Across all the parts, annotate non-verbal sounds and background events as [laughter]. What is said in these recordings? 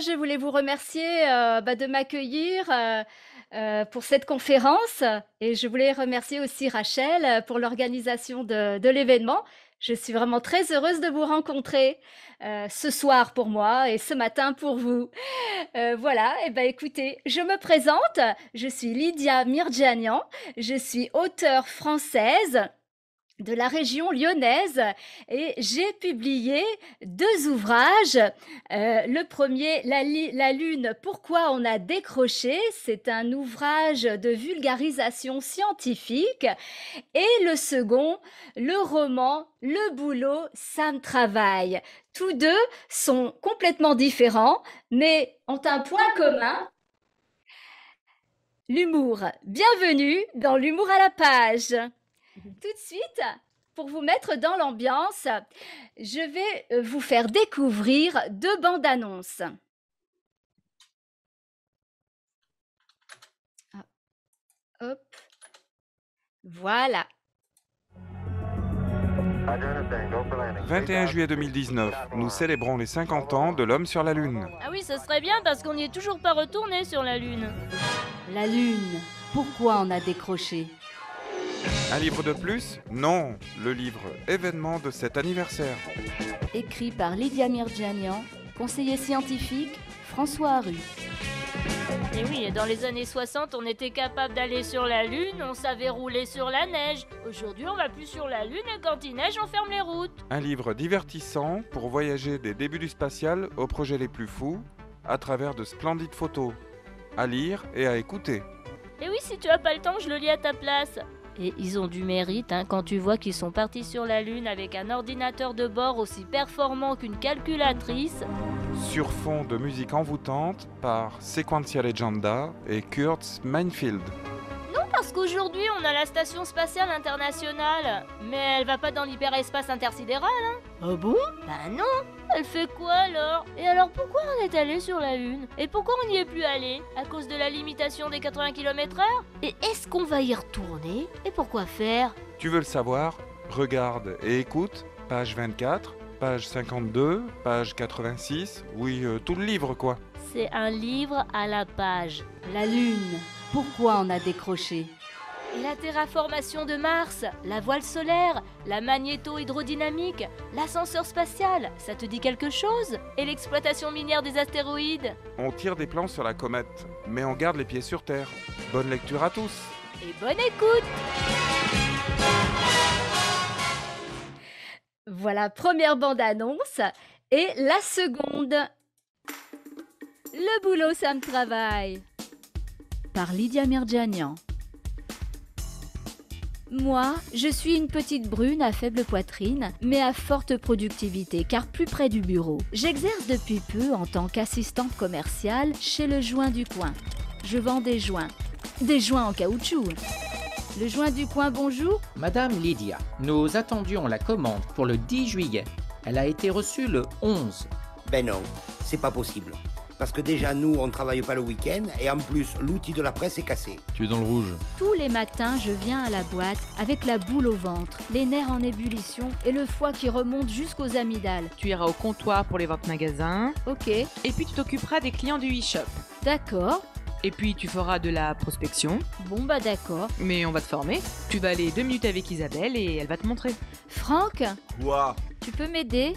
je voulais vous remercier euh, bah, de m'accueillir euh, euh, pour cette conférence et je voulais remercier aussi Rachel pour l'organisation de, l'événement. Je suis vraiment très heureuse de vous rencontrer ce soir pour moi et ce matin pour vous. voilà, et eh ben écoutez, je me présente, je suis Lydia Mirjanian, je suis auteure française, de la région lyonnaise et j'ai publié deux ouvrages. Euh, le premier, la, Lune, pourquoi on a décroché, c'est un ouvrage de vulgarisation scientifique. Et le second, le roman, le boulot, ça me travaille. Tous deux sont complètement différents, mais ont un point commun. L'humour. Bienvenue dans l'humour à la page. Tout de suite, pour vous mettre dans l'ambiance, je vais euh, vous faire découvrir deux bandes annonces. Ah, hop, voilà. 21 juillet 2019, nous célébrons les 50 ans de l'homme sur la Lune. Ah oui, ce serait bien parce qu'on n'y est toujours pas retourné sur la Lune. La Lune, pourquoi on a décroché un livre de plus Non, le livre événement de cet anniversaire. Écrit par Lydia Mirjanian, conseiller scientifique, François Haru. Et eh oui, dans les années 60, on était capable d'aller sur la Lune, on savait rouler sur la neige. Aujourd'hui, on va plus sur la Lune et quand il neige, on ferme les routes. Un livre divertissant pour voyager des débuts du spatial aux projets les plus fous, à travers de splendides photos, à lire et à écouter. Et eh oui, si tu as pas le temps, je le lis à ta place. Et ils ont du mérite hein, quand tu vois qu'ils sont partis sur la Lune avec un ordinateur de bord aussi performant qu'une calculatrice. Sur fond de musique envoûtante par Sequentia Legenda et Kurt Mainfield. Non, parce qu'aujourd'hui, on a la station spatiale internationale. Mais elle va pas dans l'hyperespace intersidéral, hein Ah bon Ben non Elle fait quoi alors Et alors pourquoi on est allé sur la Lune Et pourquoi on n'y est plus allé À cause de la limitation des 80 km/h Et est-ce qu'on va y retourner Et pourquoi faire Tu veux le savoir Regarde et écoute, page 24, page 52, page 86, oui, euh, tout le livre quoi. C'est un livre à la page. La Lune pourquoi on a décroché. La terraformation de Mars, la voile solaire, la magnéto-hydrodynamique, l'ascenseur spatial, ça te dit quelque chose Et l'exploitation minière des astéroïdes On tire des plans sur la comète, mais on garde les pieds sur Terre. Bonne lecture à tous Et bonne écoute Voilà, première bande-annonce. Et la seconde. Le boulot, ça me travaille par Lydia Merdjanian. Moi, je suis une petite brune à faible poitrine, mais à forte productivité, car plus près du bureau. J'exerce depuis peu en tant qu'assistante commerciale chez le joint du coin. Je vends des joints. Des joints en caoutchouc. Le joint du coin, bonjour Madame Lydia, nous attendions la commande pour le 10 juillet. Elle a été reçue le 11. Ben non, c'est pas possible parce que déjà nous on travaille pas le week-end et en plus l'outil de la presse est cassé. Tu es dans le rouge. Tous les matins je viens à la boîte avec la boule au ventre, les nerfs en ébullition et le foie qui remonte jusqu'aux amygdales. Tu iras au comptoir pour les ventes magasins. Ok. Et puis tu t'occuperas des clients du e-shop. D'accord. Et puis tu feras de la prospection. Bon bah d'accord. Mais on va te former. Tu vas aller deux minutes avec Isabelle et elle va te montrer. Franck Quoi tu peux m'aider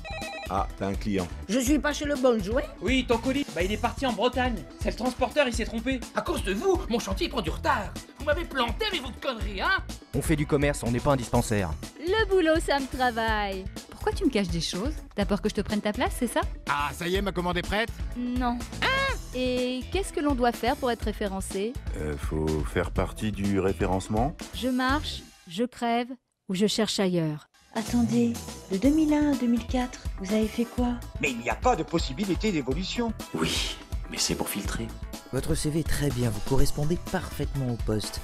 Ah, t'as un client. Je suis pas chez le bon jouet Oui, ton colis, bah il est parti en Bretagne. C'est le transporteur, il s'est trompé. À cause de vous, mon chantier prend du retard. Vous m'avez planté mais vous votre conneries, hein On fait du commerce, on n'est pas un dispensaire. Le boulot, ça me travaille. Pourquoi tu me caches des choses T'as peur que je te prenne ta place, c'est ça Ah, ça y est, ma commande est prête Non. Hein Et qu'est-ce que l'on doit faire pour être référencé euh, Faut faire partie du référencement Je marche, je crève ou je cherche ailleurs. Attendez, de 2001 à 2004, vous avez fait quoi Mais il n'y a pas de possibilité d'évolution. Oui, mais c'est pour filtrer. Votre CV est très bien, vous correspondez parfaitement au poste.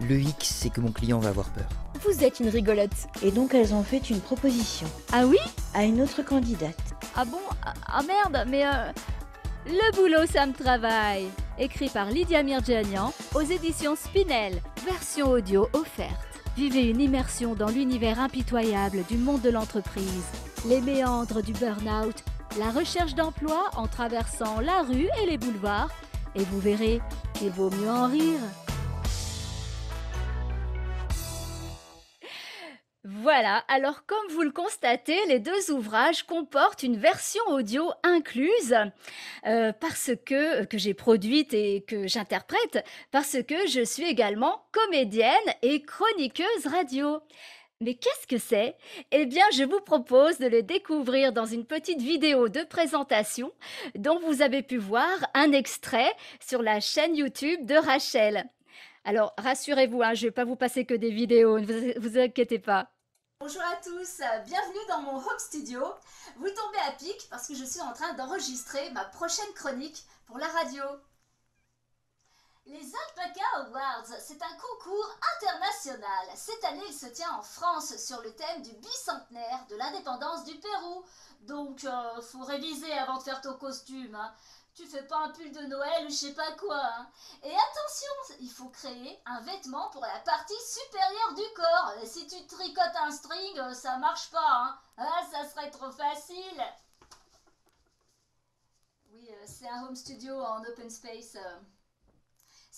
Le hic, c'est que mon client va avoir peur. Vous êtes une rigolote. Et donc elles ont fait une proposition. Ah oui À une autre candidate. Ah bon ah, ah merde, mais... Euh, le boulot, ça me travaille Écrit par Lydia Mirjanian aux éditions Spinel, version audio offerte. Vivez une immersion dans l'univers impitoyable du monde de l'entreprise, les méandres du burn-out, la recherche d'emploi en traversant la rue et les boulevards, et vous verrez qu'il vaut mieux en rire. Voilà, alors comme vous le constatez, les deux ouvrages comportent une version audio incluse euh, parce que, j'ai produite et que j'interprète, parce que je suis également comédienne et chroniqueuse radio. Mais qu'est-ce que c'est Eh bien, je vous propose de le découvrir dans une petite vidéo de présentation dont vous avez pu voir un extrait sur la chaîne YouTube de Rachel. Alors, rassurez-vous, hein, je ne vais pas vous passer que des vidéos, ne vous inquiétez pas. Bonjour à tous, bienvenue dans mon home studio. Vous tombez à pic parce que je suis en train d'enregistrer ma prochaine chronique pour la radio. Les Alpaca Awards, c'est un concours international. Cette année, il se tient en France sur le thème du bicentenaire de l'indépendance du Pérou. Donc, euh, faut réviser avant de faire ton costume. Hein tu fais pas un pull de Noël ou je sais pas quoi. Hein. Et attention, il faut créer un vêtement pour la partie supérieure du corps. si tu tricotes un string, euh, ça marche pas. Hein. Ah, ça serait trop facile. Oui, euh, c'est un home studio en open space. Euh.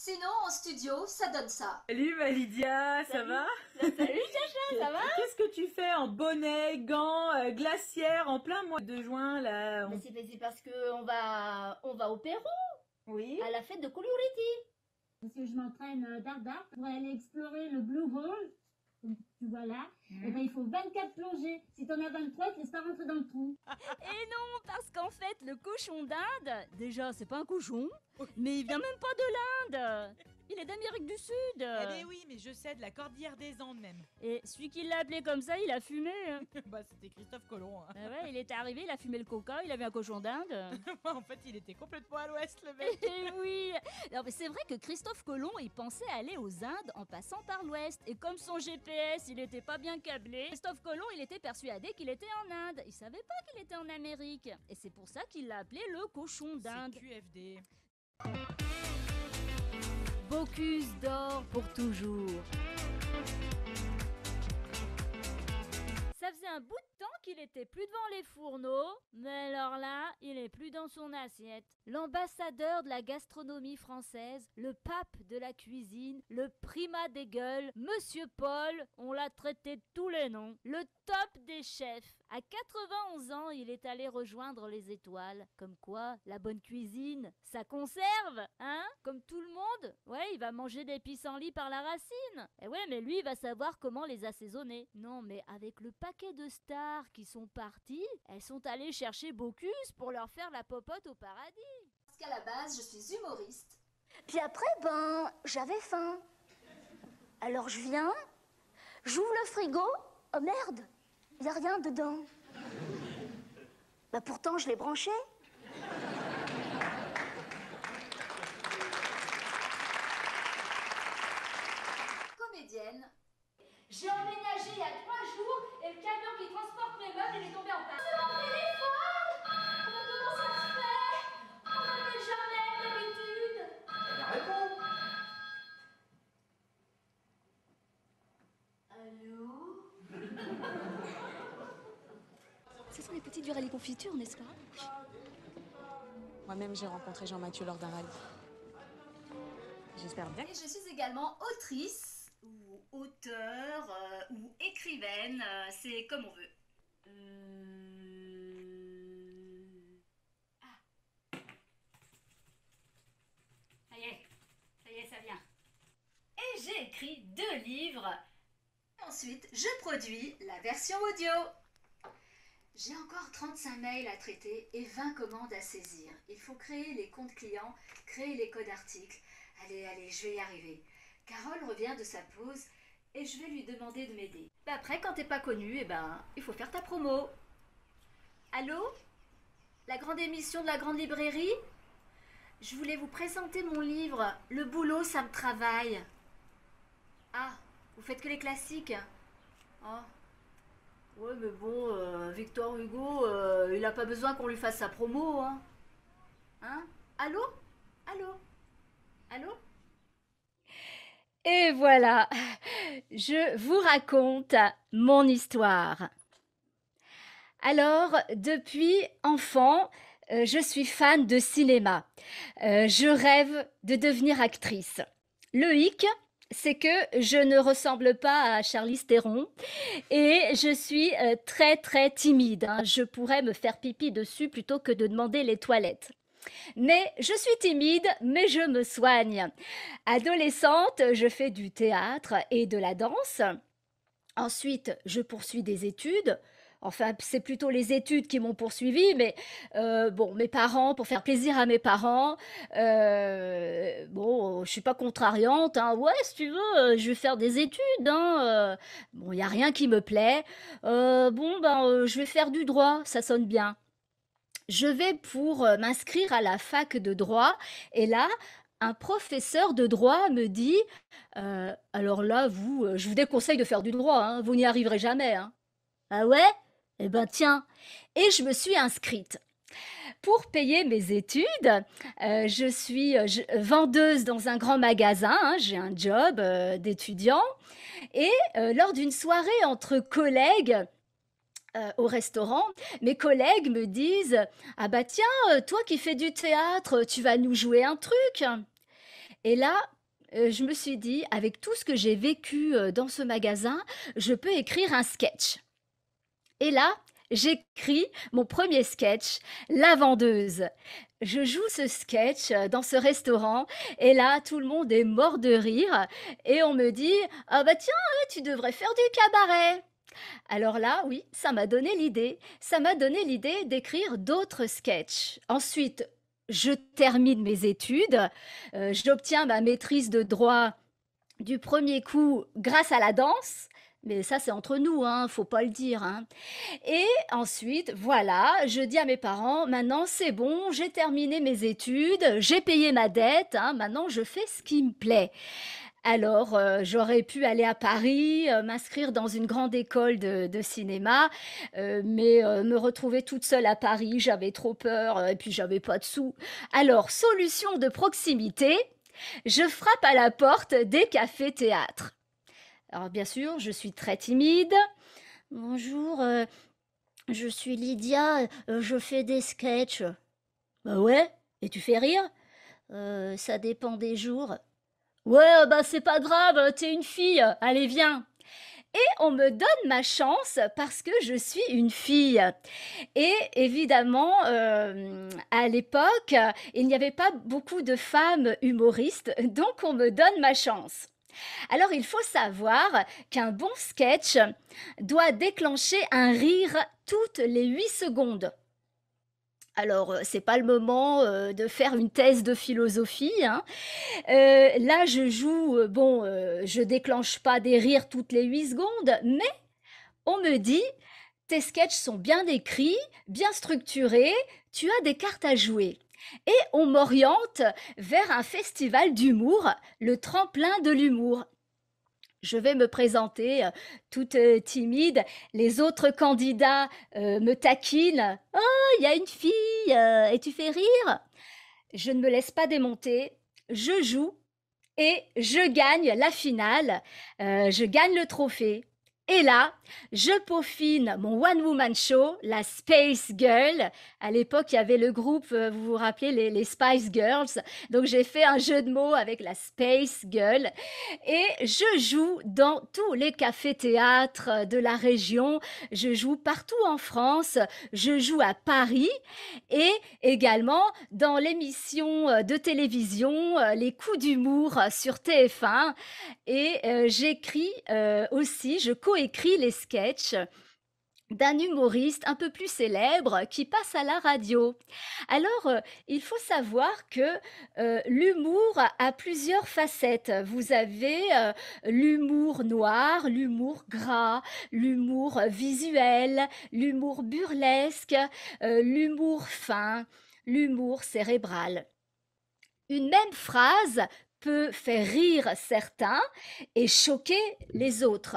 Sinon, en studio, ça donne ça. Salut Validia, ça va Salut Chacha, ça [laughs] va Qu'est-ce que tu fais en bonnet, gants, glaciaire, euh, glacière, en plein mois de juin là c'est parce qu'on va, on va au Pérou Oui. À la fête de Coloriti. Parce je m'entraîne d'art d'art pour aller explorer le Blue Hole tu vois là, il faut 24 plongées. Si t'en as 23, tu laisses pas rentrer dans le trou. [laughs] Et non, parce qu'en fait, le cochon d'Inde, déjà, c'est pas un cochon, mais il vient même pas de l'Inde. Il est d'Amérique du Sud Eh bien oui, mais je sais, de la Cordillère des Andes même. Et celui qui l'a appelé comme ça, il a fumé hein. [laughs] Bah c'était Christophe Colomb. Hein. Ah ouais, il était arrivé, il a fumé le coca, il avait un cochon d'Inde. [laughs] en fait, il était complètement à l'ouest le mec. [laughs] Eh oui Non mais c'est vrai que Christophe Colomb, il pensait aller aux Indes en passant par l'Ouest. Et comme son GPS, il n'était pas bien câblé, Christophe Colomb, il était persuadé qu'il était en Inde. Il savait pas qu'il était en Amérique. Et c'est pour ça qu'il l'a appelé le cochon d'Inde. Focus d'or pour toujours. Ça faisait un bout de temps qu'il était plus devant les fourneaux, mais alors là, il est plus dans son assiette. L'ambassadeur de la gastronomie française, le pape de la cuisine, le primat des gueules, Monsieur Paul, on l'a traité de tous les noms, le top des chefs. À 91 ans, il est allé rejoindre les étoiles. Comme quoi, la bonne cuisine, ça conserve, hein Comme tout le monde Ouais, il va manger des pissenlits par la racine. Et eh ouais, mais lui, il va savoir comment les assaisonner. Non, mais avec le paquet de stars qui sont partis, elles sont allées chercher Bocuse pour leur faire la popote au paradis. Parce qu'à la base, je suis humoriste. Puis après, ben, j'avais faim. Alors je viens, j'ouvre le frigo, oh merde il n'y a rien dedans. Bah pourtant, je l'ai branché. Comédienne. J'ai emménagé il y a trois jours et le camion qui transporte mes meubles, est tombé en panne. durer les confitures, n'est-ce pas Moi-même, j'ai rencontré Jean-Mathieu lors J'espère bien. Et je suis également autrice, ou auteur, euh, ou écrivaine, euh, c'est comme on veut. Euh, ah. Ça y est, ça y est, ça vient. Et j'ai écrit deux livres. Ensuite, je produis la version audio. J'ai encore 35 mails à traiter et 20 commandes à saisir. Il faut créer les comptes clients, créer les codes articles. Allez, allez, je vais y arriver. Carole revient de sa pause et je vais lui demander de m'aider. Bah, après, quand t'es pas connu, eh ben, il faut faire ta promo. Allô La grande émission de la grande librairie Je voulais vous présenter mon livre Le boulot, ça me travaille. Ah, vous faites que les classiques Oh, Ouais, mais bon, euh, Victor Hugo, euh, il n'a pas besoin qu'on lui fasse sa promo, hein. Hein Allô Allô Allô Et voilà, je vous raconte mon histoire. Alors, depuis enfant, euh, je suis fan de cinéma. je rêve de devenir actrice. Le hic, c'est que je ne ressemble pas à Charlie Theron et je suis euh, très très timide. Hein. Je pourrais me faire pipi dessus plutôt que de demander les toilettes. Mais je suis timide, mais je me soigne. Adolescente, je fais du théâtre et de la danse. Ensuite, je poursuis des études, enfin c'est plutôt les études qui m'ont poursuivi, mais euh, bon, mes parents, pour faire plaisir à mes parents, euh, bon, je suis pas contrariante, hein. ouais, si tu veux, euh, je vais faire des études, hein. bon, il n'y a rien qui me plaît, bon, ben, je vais faire du droit, ça sonne bien. Je vais pour m'inscrire à la fac de droit, et là, un professeur de droit me dit Alors là, vous, je vous déconseille de faire du droit, hein, vous n'y arriverez jamais. Hein. Ah ouais eh ben tiens, et je me suis inscrite. Pour payer mes études, euh, je suis euh, euh, vendeuse dans un grand magasin, hein, j'ai un job d'étudiant, et lors d'une soirée entre collègues, au restaurant, mes collègues me disent ⁇ Ah bah tiens, toi qui fais du théâtre, tu vas nous jouer un truc ?⁇ Et là, je me suis dit, avec tout ce que j'ai vécu dans ce magasin, je peux écrire un sketch. Et là, j'écris mon premier sketch, La vendeuse. Je joue ce sketch euh, dans ce restaurant et là tout le monde est mort de rire et on me dit "Ah bah tiens, euh, tu devrais faire du cabaret." Alors là, oui, ça m'a donné l'idée. Ça m'a donné l'idée d'écrire d'autres sketchs. Ensuite, je termine mes études, euh, j'obtiens ma maîtrise de droit du premier coup grâce à la danse. Mais ça, c'est entre nous, hein, faut pas le dire. Hein. Et ensuite, voilà, je dis à mes parents, maintenant c'est bon, j'ai terminé mes études, j'ai payé ma dette, hein, maintenant je fais ce qui me plaît. Alors, euh, j'aurais pu aller à Paris, euh, m'inscrire dans une grande école de, cinéma, euh, mais me retrouver toute seule à Paris, j'avais trop peur et puis j'avais pas de sous. Alors, solution de proximité, je frappe à la porte des cafés-théâtres. Alors bien sûr, je suis très timide. Bonjour, euh, je suis Lydia, euh, je fais des sketchs. Bah ouais, et tu fais rire euh, Ça dépend des jours. Ouais, bah c'est pas grave, t'es une fille, allez viens. Et on me donne ma chance parce que je suis une fille. Et évidemment, à l'époque, il n'y avait pas beaucoup de femmes humoristes, donc on me donne ma chance. Alors il faut savoir qu'un bon sketch doit déclencher un rire toutes les 8 secondes. Alors, euh, c'est pas le moment euh, de faire une thèse de philosophie. Hein. Euh, là, je joue, bon, je déclenche pas des rires toutes les 8 secondes, mais on me dit, tes sketchs sont bien écrits, bien structurés, tu as des cartes à jouer. Et on m'oriente vers un festival d'humour, le tremplin de l'humour. Je vais me présenter euh, toute euh, timide. Les autres candidats euh, me taquinent. Oh, il y a une fille et tu fais rire. Je ne me laisse pas démonter. Je joue et je gagne la finale. je gagne le trophée. Et là, je peaufine mon One Woman Show, la Space Girl. À l'époque, il y avait le groupe, euh, vous vous rappelez, les, Spice Girls. Donc, j'ai fait un jeu de mots avec la Space Girl. Et je joue dans tous les cafés-théâtres de la région. Je joue partout en France. Je joue à Paris et également dans l'émission euh, de télévision euh, Les coups d'humour sur TF1. Et j'écris aussi, je co écrit les sketchs d'un humoriste un peu plus célèbre qui passe à la radio. Alors, euh, il faut savoir que euh, l'humour a plusieurs facettes. Vous avez euh, l'humour noir, l'humour gras, l'humour visuel, l'humour burlesque, l'humour fin, l'humour cérébral. Une même phrase peut faire rire certains et choquer les autres.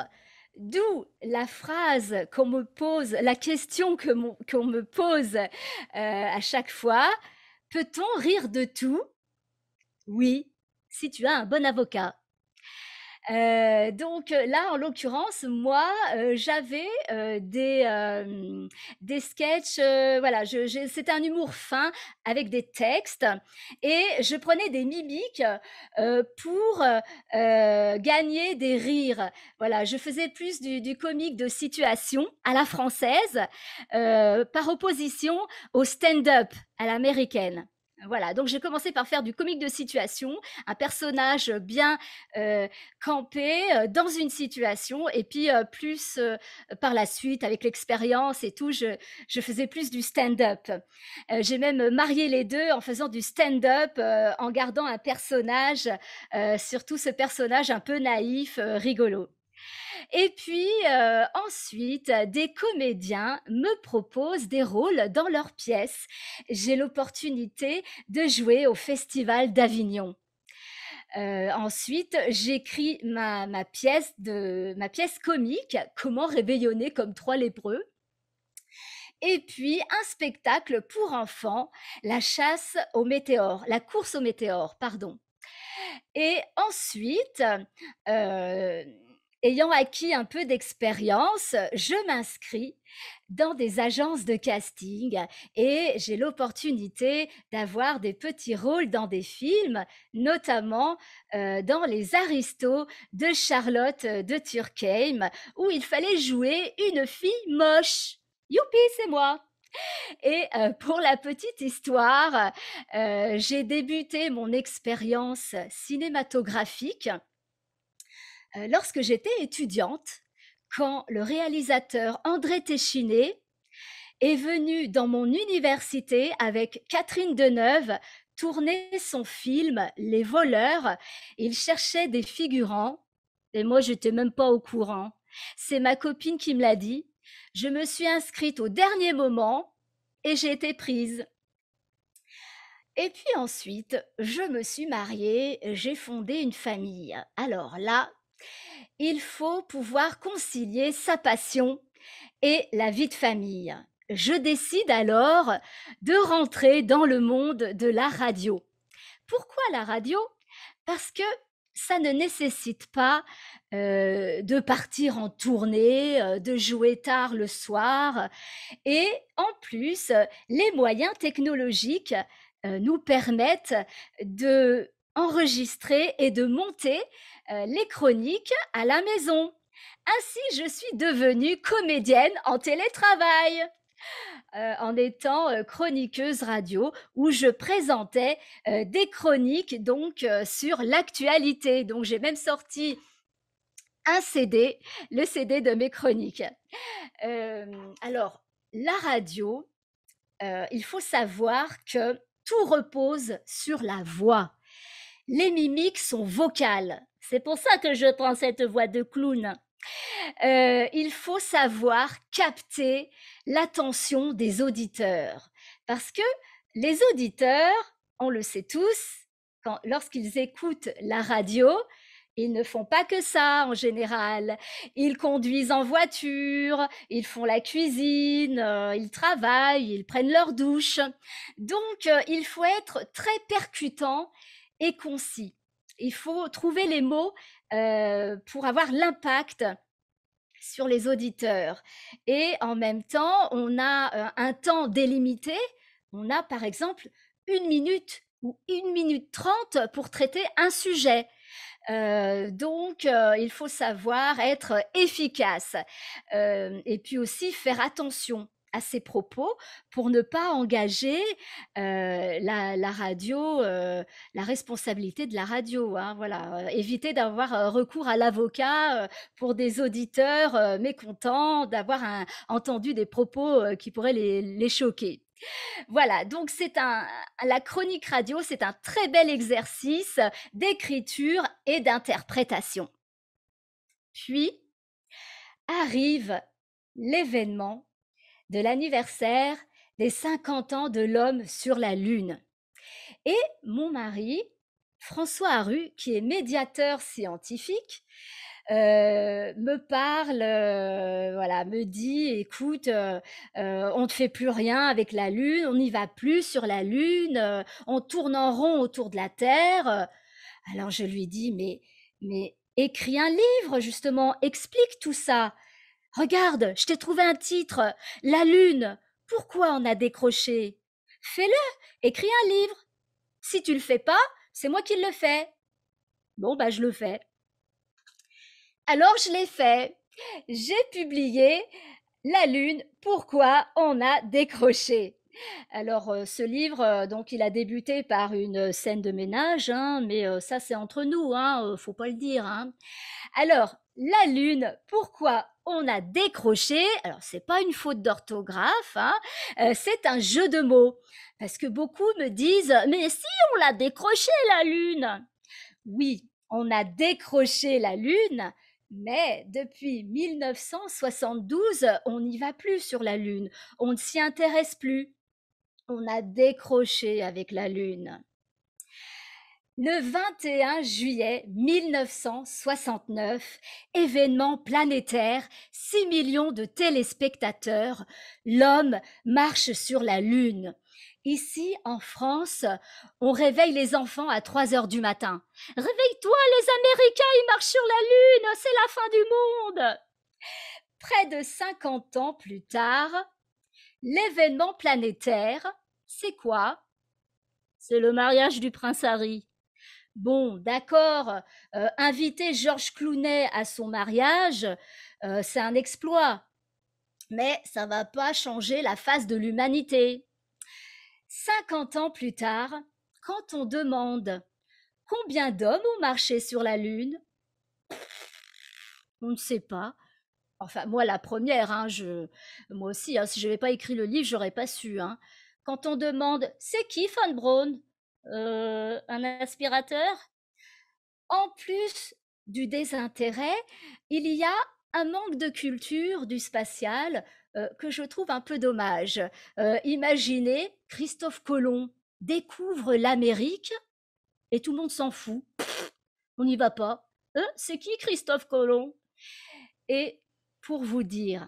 D'où la phrase qu'on me pose, la question qu'on me pose euh, à chaque fois. Peut-on rire de tout Oui, si tu as un bon avocat. Euh, donc euh, là, en l'occurrence, moi, euh, j'avais des, des sketchs, voilà, c'était un humour fin avec des textes et je prenais des mimiques pour gagner des rires. Voilà, je faisais plus du, du comique de situation à la française par opposition au stand-up à l'américaine. Voilà, donc j'ai commencé par faire du comique de situation, un personnage bien campé dans une situation, et puis plus par la suite, avec l'expérience et tout, je faisais plus du stand-up. j'ai même marié les deux en faisant du stand-up, en gardant un personnage, surtout ce personnage un peu naïf, rigolo. Et puis euh, ensuite, des comédiens me proposent des rôles dans leurs pièces. J'ai l'opportunité de jouer au Festival d'Avignon. Euh, ensuite, j'écris ma, pièce de, ma pièce comique, Comment réveillonner comme trois lépreux. Et puis un spectacle pour enfants, la chasse aux météores, la course aux météores, pardon. Et ensuite, euh, ayant acquis un peu d'expérience, je m'inscris dans des agences de casting et j'ai l'opportunité d'avoir des petits rôles dans des films, notamment euh, dans Les Aristos de Charlotte euh, de Turckheim, où il fallait jouer une fille moche. Youpi, c'est moi et euh, pour la petite histoire, j'ai débuté mon expérience cinématographique euh, lorsque j'étais étudiante, quand le réalisateur André Téchiné est venu dans mon université avec Catherine Deneuve tourner son film Les voleurs. Il cherchait des figurants et moi, je n'étais même pas au courant. C'est ma copine qui me l'a dit. Je me suis inscrite au dernier moment et j'ai été prise. Et puis ensuite, je me suis mariée, j'ai fondé une famille. Alors là, il faut pouvoir concilier sa passion et la vie de famille. Je décide alors de rentrer dans le monde de la radio. Pourquoi la radio Parce que ça ne nécessite pas euh, de partir en tournée, euh, de jouer tard le soir. Et en plus, les moyens technologiques euh, nous permettent de enregistrer et de monter euh, les chroniques à la maison. Ainsi, je suis devenue comédienne en télétravail. Euh, en étant euh, chroniqueuse radio où je présentais des chroniques donc sur l'actualité. Donc j'ai même sorti un CD, le CD de mes chroniques. alors la radio, il faut savoir que tout repose sur la voix les mimiques sont vocales. C'est pour ça que je prends cette voix de clown. Euh, il faut savoir capter l'attention des auditeurs. Parce que les auditeurs, on le sait tous, lorsqu'ils écoutent la radio, ils ne font pas que ça en général. Ils conduisent en voiture, ils font la cuisine, euh, ils travaillent, ils prennent leur douche. Donc, euh, il faut être très percutant et concis. Il faut trouver les mots pour avoir l'impact sur les auditeurs. Et en même temps, on a un temps délimité. On a par exemple une minute ou une minute trente pour traiter un sujet. donc, il faut savoir être efficace et puis aussi faire attention à ses propos pour ne pas engager la, radio, la responsabilité de la radio. Hein, voilà, éviter d'avoir recours à l'avocat pour des auditeurs mécontents d'avoir entendu des propos qui pourraient les, les choquer. Voilà, donc c'est un la chronique radio, c'est un très bel exercice d'écriture et d'interprétation. Puis arrive l'événement de l'anniversaire des 50 ans de l'homme sur la Lune. Et mon mari, François Haru, qui est médiateur scientifique, euh, me parle, euh, voilà, me dit, écoute, euh, on ne fait plus rien avec la Lune, on n'y va plus sur la Lune, on tourne en rond autour de la Terre. Alors je lui dis, mais écris un livre justement, explique tout ça. Regarde, je t'ai trouvé un titre. La lune. Pourquoi on a décroché Fais-le, écris un livre. Si tu le fais pas, c'est moi qui le fais. Bon, bah, je le fais. Alors, je l'ai fait. J'ai publié La Lune, pourquoi on a décroché. Alors, euh, ce livre, euh, donc, il a débuté par une scène de ménage, hein, mais euh, ça, c'est entre nous, hein, faut pas le dire. Hein. Alors, La Lune, pourquoi on a décroché. Alors, c'est pas une faute d'orthographe, hein, euh, c'est un jeu de mots. Parce que beaucoup me disent Mais si, on l'a décroché la Lune Oui, on a décroché la Lune, mais depuis 1972, on n'y va plus sur la Lune, on ne s'y intéresse plus. On a décroché avec la Lune. Le 21 juillet 1969, événement planétaire, 6 millions de téléspectateurs, l'homme marche sur la Lune. Ici, en France, on réveille les enfants à 3 heures du matin. Réveille-toi, les Américains, ils marchent sur la Lune, c'est la fin du monde. Près de 50 ans plus tard, l'événement planétaire, c'est quoi C'est le mariage du prince Harry. Bon, d'accord, euh, inviter Georges Clooney à son mariage, euh, c'est un exploit, mais ça ne va pas changer la face de l'humanité. 50 ans plus tard, quand on demande combien d'hommes ont marché sur la Lune, on ne sait pas. Enfin, moi, la première, hein, moi aussi, hein, si je n'avais pas écrit le livre, j'aurais pas su. Hein. Quand on demande c'est qui Von Braun euh, un aspirateur. En plus du désintérêt, il y a un manque de culture du spatial euh, que je trouve un peu dommage. Euh, imaginez, Christophe Colomb découvre l'Amérique et tout le monde s'en fout. on n'y va pas. Hein, c'est qui Christophe Colomb Et pour vous dire,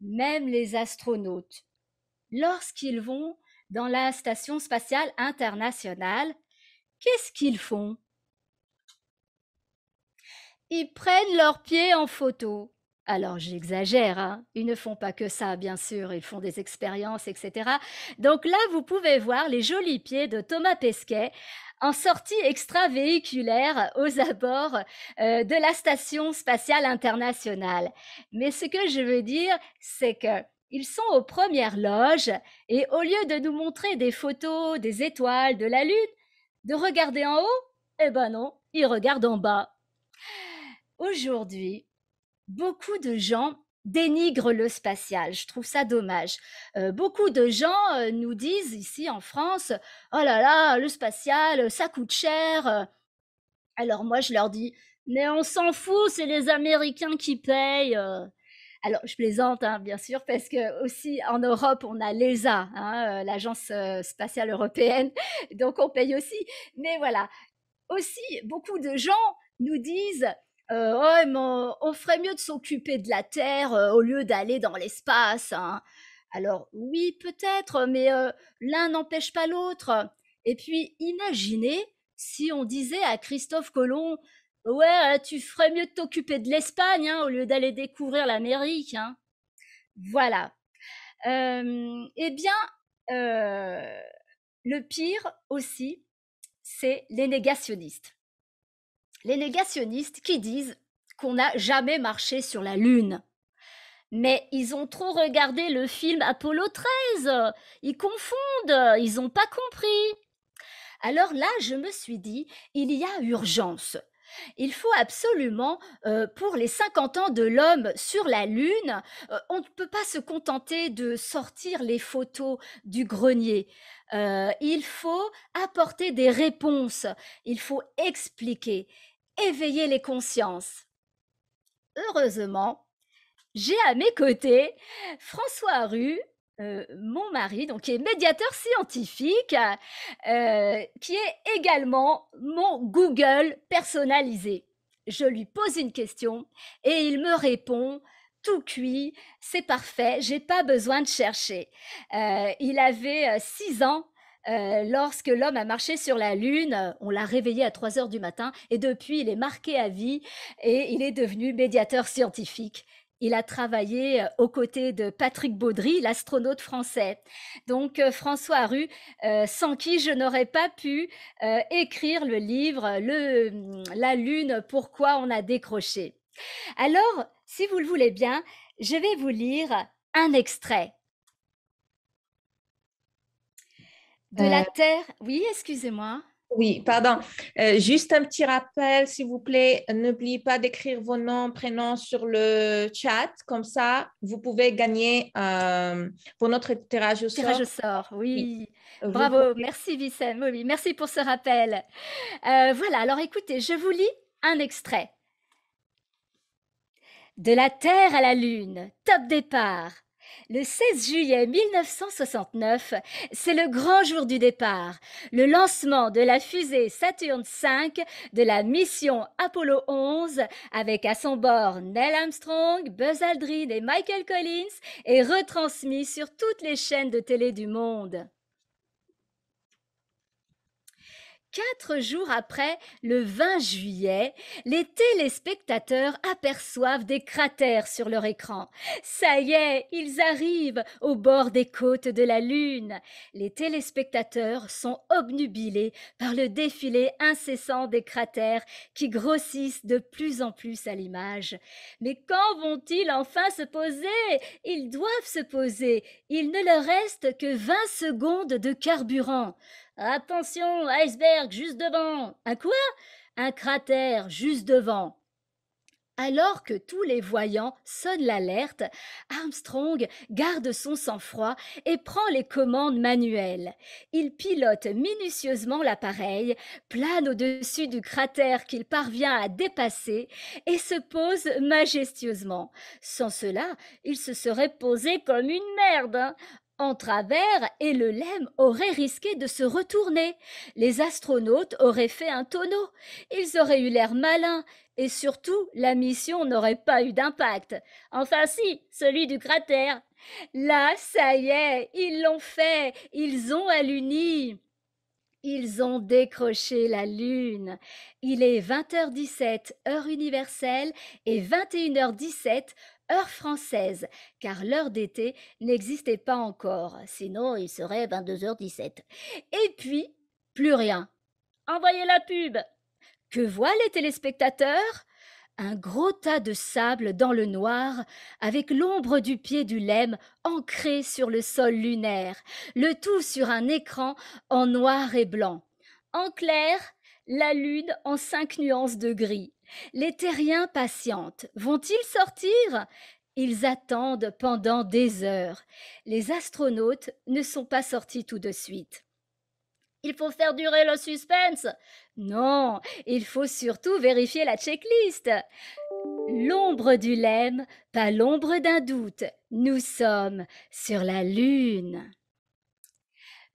même les astronautes, lorsqu'ils vont dans la Station spatiale internationale, qu'est-ce qu'ils font Ils prennent leurs pieds en photo. Alors j'exagère, hein. ils ne font pas que ça, bien sûr, ils font des expériences, etc. Donc là, vous pouvez voir les jolis pieds de Thomas Pesquet en sortie extravéhiculaire aux abords euh, de la Station spatiale internationale. Mais ce que je veux dire, c'est que ils sont aux premières loges et au lieu de nous montrer des photos, des étoiles, de la lune, de regarder en haut, eh ben non, ils regardent en bas. Aujourd'hui, beaucoup de gens dénigrent le spatial. Je trouve ça dommage. Euh, beaucoup de gens euh, nous disent ici en France, oh là là, le spatial, ça coûte cher. Alors moi, je leur dis, mais on s'en fout, c'est les Américains qui payent. Euh. Alors, je plaisante, hein, bien sûr, parce que aussi en Europe, on a l'ESA, hein, euh, l'Agence euh, spatiale européenne, [laughs] donc on paye aussi. Mais voilà, aussi, beaucoup de gens nous disent, oh, on ferait mieux de s'occuper de la Terre au lieu d'aller dans l'espace. Hein. Alors oui, peut-être, mais l'un n'empêche pas l'autre. Et puis, imaginez si on disait à Christophe Colomb, Ouais, euh, tu ferais mieux de t'occuper de l'Espagne hein, au lieu d'aller découvrir l'Amérique. Hein. Voilà. eh bien, euh, le pire aussi, c'est les négationnistes. Les négationnistes qui disent qu'on n'a jamais marché sur la Lune. Mais ils ont trop regardé le film Apollo 13. Ils confondent, ils n'ont pas compris. Alors là, je me suis dit, il y a urgence. Il faut absolument, euh, pour les 50 ans de l'homme sur la Lune, euh, on ne peut pas se contenter de sortir les photos du grenier. Euh, il faut apporter des réponses, il faut expliquer, éveiller les consciences. Heureusement, j'ai à mes côtés François Rue, euh, mon mari, donc qui est médiateur scientifique, euh, qui est également mon Google personnalisé. Je lui pose une question et il me répond tout cuit, c'est parfait, j'ai pas besoin de chercher. Euh, il avait six ans lorsque l'homme a marché sur la Lune, on l'a réveillé à 3 heures du matin et depuis, il est marqué à vie et il est devenu médiateur scientifique. Il a travaillé euh, aux côtés de Patrick Baudry, l'astronaute français. Donc euh, François Haru, euh, sans qui je n'aurais pas pu écrire le livre hum, La Lune, pourquoi on a décroché. Alors, si vous le voulez bien, je vais vous lire un extrait. De la Terre. Oui, excusez-moi. Oui, pardon. Euh, juste un petit rappel, s'il vous plaît. N'oubliez pas d'écrire vos noms, prénoms sur le chat. Comme ça, vous pouvez gagner euh, pour notre tirage au sort. oui. Bravo. Merci, Vicem. Oui, merci pour ce rappel. Euh, voilà, alors écoutez, je vous lis un extrait. De la Terre à la Lune, top départ. Le 16 juillet 1969, c'est le grand jour du départ, le lancement de la fusée Saturn V de la mission Apollo 11 avec à son bord Neil Armstrong, Buzz Aldrin et Michael Collins est retransmis sur toutes les chaînes de télé du monde. Quatre jours après, le 20 juillet, les téléspectateurs aperçoivent des cratères sur leur écran. Ça y est, ils arrivent au bord des côtes de la Lune. Les téléspectateurs sont obnubilés par le défilé incessant des cratères qui grossissent de plus en plus à l'image. Mais quand vont-ils enfin se poser Ils doivent se poser. Il ne leur reste que 20 secondes de carburant. Attention, iceberg juste devant. Un quoi Un cratère juste devant. Alors que tous les voyants sonnent l'alerte, Armstrong garde son sang-froid et prend les commandes manuelles. Il pilote minutieusement l'appareil, plane au-dessus du cratère qu'il parvient à dépasser et se pose majestueusement. Sans cela, il se serait posé comme une merde. Hein en travers et le lemme aurait risqué de se retourner. Les astronautes auraient fait un tonneau. Ils auraient eu l'air malin et surtout, la mission n'aurait pas eu d'impact. Enfin si, celui du cratère. Là, ça y est, ils l'ont fait, ils ont à l'uni. Ils ont décroché la Lune. Il est 20h17 heure universelle et 21h17 heure française, car l'heure d'été n'existait pas encore, sinon il serait 22h17. Et puis, plus rien. Envoyez la pub. Que voient les téléspectateurs un gros tas de sable dans le noir, avec l'ombre du pied du lemme ancré sur le sol lunaire, le tout sur un écran en noir et blanc. En clair, la lune en cinq nuances de gris. Les terriens patientent. Vont-ils sortir Ils attendent pendant des heures. Les astronautes ne sont pas sortis tout de suite. Il faut faire durer le suspense. Non, il faut surtout vérifier la checklist. L'ombre du lemme, pas l'ombre d'un doute. Nous sommes sur la lune.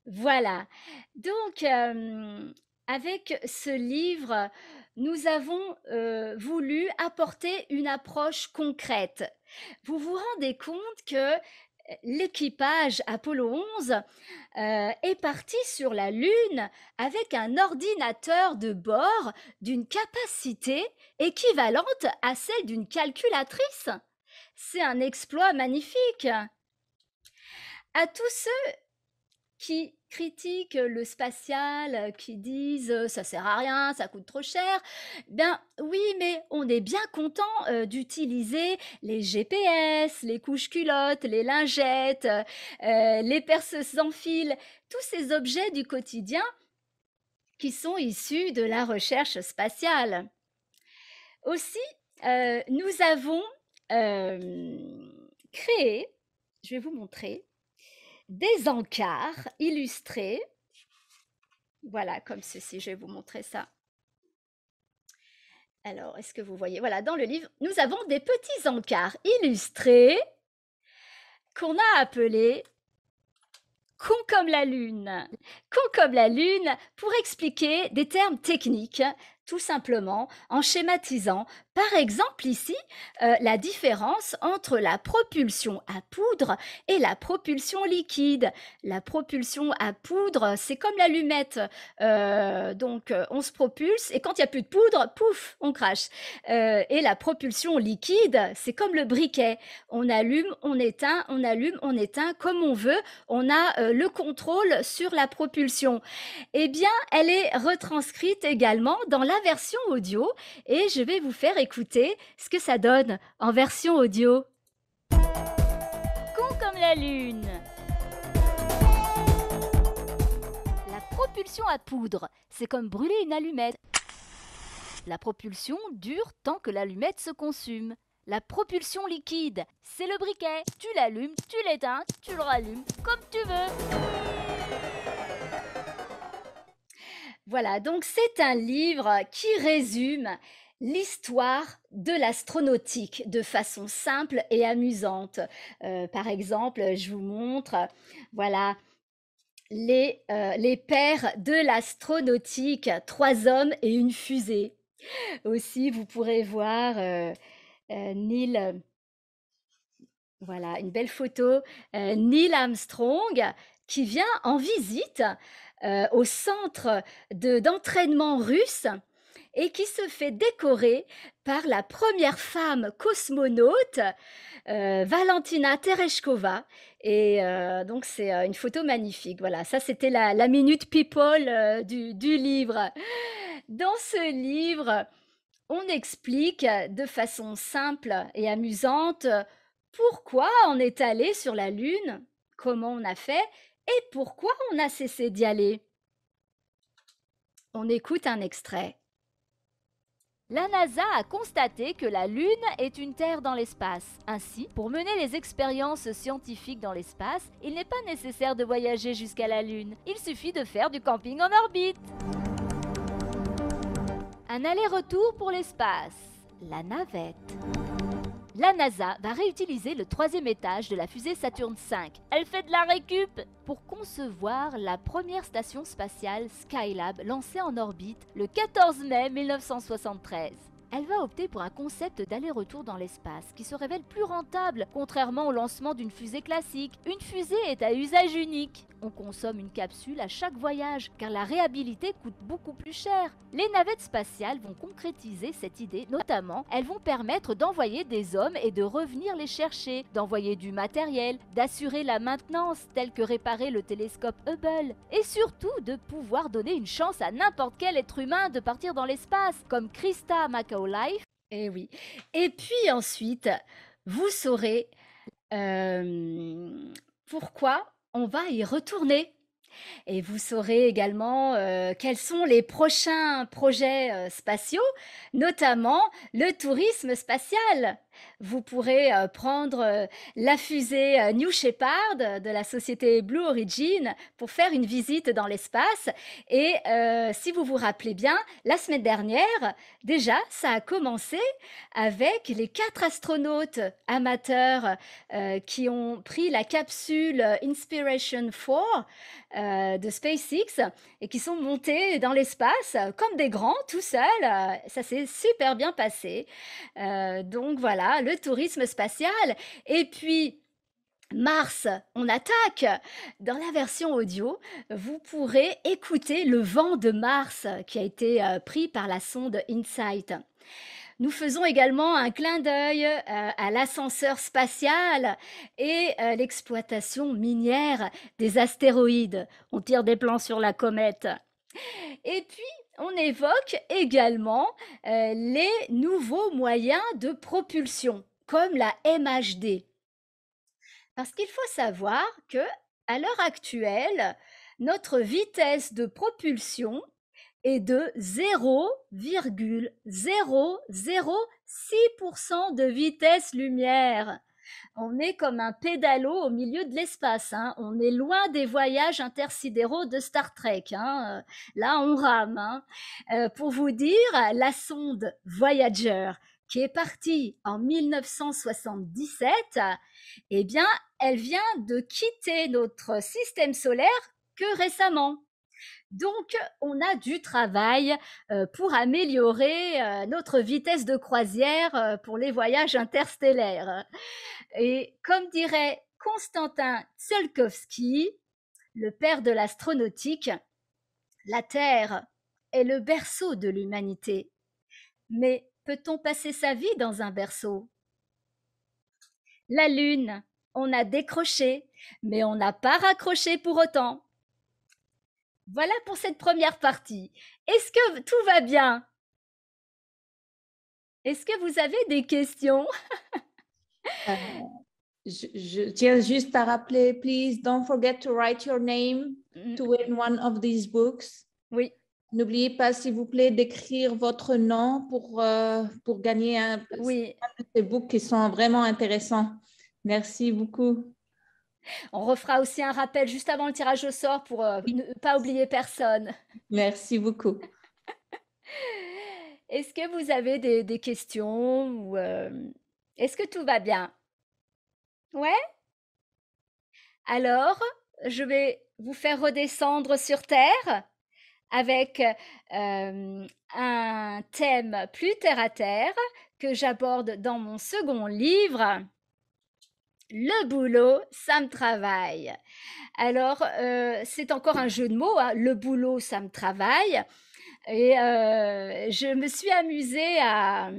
Voilà. Donc, euh, avec ce livre, nous avons euh, voulu apporter une approche concrète. Vous vous rendez compte que l'équipage Apollo 11 euh, est parti sur la Lune avec un ordinateur de bord d'une capacité équivalente à celle d'une calculatrice. C'est un exploit magnifique. À tous ceux qui critiquent le spatial, qui disent ça sert à rien, ça coûte trop cher, ben oui, mais on est bien content d'utiliser les GPS, les couches culottes, les lingettes, les perceuses sans fil, tous ces objets du quotidien qui sont issus de la recherche spatiale. Aussi, nous avons créé, je vais vous montrer, des encarts illustrés. Voilà, comme ceci, je vais vous montrer ça. Alors, est-ce que vous voyez Voilà, dans le livre, nous avons des petits encarts illustrés qu'on a appelés con comme la lune. Con comme la lune pour expliquer des termes techniques tout simplement en schématisant, par exemple ici, euh, la différence entre la propulsion à poudre et la propulsion liquide. La propulsion à poudre, c'est comme l'allumette. Euh, donc, euh, on se propulse et quand il n'y a plus de poudre, pouf, on crache. et la propulsion liquide, c'est comme le briquet. On allume, on éteint, on allume, on éteint comme on veut. On a le contrôle sur la propulsion. et eh bien, elle est retranscrite également dans la version audio et je vais vous faire écouter ce que ça donne en version audio. Con comme la lune La propulsion à poudre, c'est comme brûler une allumette. La propulsion dure tant que l'allumette se consume. La propulsion liquide, c'est le briquet. Tu l'allumes, tu l'éteins, tu le rallumes comme tu veux. Voilà, donc c'est un livre qui résume l'histoire de l'astronautique de façon simple et amusante. Euh, par exemple, je vous montre, voilà, les, euh, pères de l'astronautique, trois hommes et une fusée. Aussi, vous pourrez voir euh, Neil, voilà, une belle photo, Neil Armstrong qui vient en visite euh, au centre d'entraînement russe et qui se fait décorer par la première femme cosmonaute, euh, Valentina Tereshkova. Et euh, donc, c'est une photo magnifique. Voilà, ça, c'était la, minute people du, livre. Dans ce livre, on explique de façon simple et amusante pourquoi on est allé sur la Lune, comment on a fait et pourquoi on a cessé d'y aller On écoute un extrait. La NASA a constaté que la Lune est une Terre dans l'espace. Ainsi, pour mener les expériences scientifiques dans l'espace, il n'est pas nécessaire de voyager jusqu'à la Lune. Il suffit de faire du camping en orbite. Un aller-retour pour l'espace. La navette la NASA va réutiliser le troisième étage de la fusée Saturn V. Elle fait de la récup pour concevoir la première station spatiale Skylab lancée en orbite le 14 mai 1973. Elle va opter pour un concept d'aller-retour dans l'espace qui se révèle plus rentable, contrairement au lancement d'une fusée classique. Une fusée est à usage unique. On consomme une capsule à chaque voyage, car la réhabilité coûte beaucoup plus cher. Les navettes spatiales vont concrétiser cette idée, notamment elles vont permettre d'envoyer des hommes et de revenir les chercher, d'envoyer du matériel, d'assurer la maintenance telle que réparer le télescope Hubble, et surtout de pouvoir donner une chance à n'importe quel être humain de partir dans l'espace, comme Krista McAuliffe. Eh oui. Et puis ensuite, vous saurez euh, pourquoi on va y retourner. Et vous saurez également euh, quels sont les prochains projets euh, spatiaux, notamment le tourisme spatial vous pourrez euh, prendre euh, la fusée euh, New Shepard de la société Blue Origin pour faire une visite dans l'espace. Et si vous vous rappelez bien, la semaine dernière, déjà, ça a commencé avec les quatre astronautes amateurs qui ont pris la capsule Inspiration 4 de SpaceX et qui sont montés dans l'espace comme des grands, tout seuls. Ça s'est super bien passé. donc voilà le tourisme spatial. Et puis, Mars, on attaque. Dans la version audio, vous pourrez écouter le vent de Mars qui a été euh, pris par la sonde InSight. Nous faisons également un clin d'œil euh, à l'ascenseur spatial et euh, l'exploitation minière des astéroïdes. On tire des plans sur la comète. Et puis, on évoque également euh, les nouveaux moyens de propulsion, comme la MHD. Parce qu'il faut savoir que, à l'heure actuelle, notre vitesse de propulsion est de 0,006% de vitesse lumière. On est comme un pédalo au milieu de l'espace. Hein. On est loin des voyages intersidéraux de Star Trek. Hein. Là, on rame. Hein. Euh, pour vous dire, la sonde Voyager, qui est partie en 1977, eh bien, elle vient de quitter notre système solaire que récemment. Donc, on a du travail euh, pour améliorer euh, notre vitesse de croisière pour les voyages interstellaires. Et comme dirait Constantin Tsiolkovsky, le père de l'astronautique, la Terre est le berceau de l'humanité. Mais peut-on passer sa vie dans un berceau La Lune, on a décroché, mais on n'a pas raccroché pour autant. Voilà pour cette première partie. Est-ce que tout va bien Est-ce que vous avez des questions [laughs] Euh, je, tiens juste à rappeler, please don't forget to write your name mm. to win one of these books. Oui. N'oubliez pas, s'il vous plaît, d'écrire votre nom pour, euh, pour gagner un, oui. ces books qui sont vraiment intéressants. Merci beaucoup. On refera aussi un rappel juste avant le tirage au sort pour euh, ne pas oublier personne. Merci beaucoup. [laughs] Est-ce que vous avez des, questions ou, est-ce que tout va bien? Ouais? Alors, je vais vous faire redescendre sur Terre avec un thème plus terre à terre que j'aborde dans mon second livre. Le boulot, ça me travaille. Alors, c'est encore un jeu de mots, hein, le boulot, ça me travaille. Et je me suis amusée à,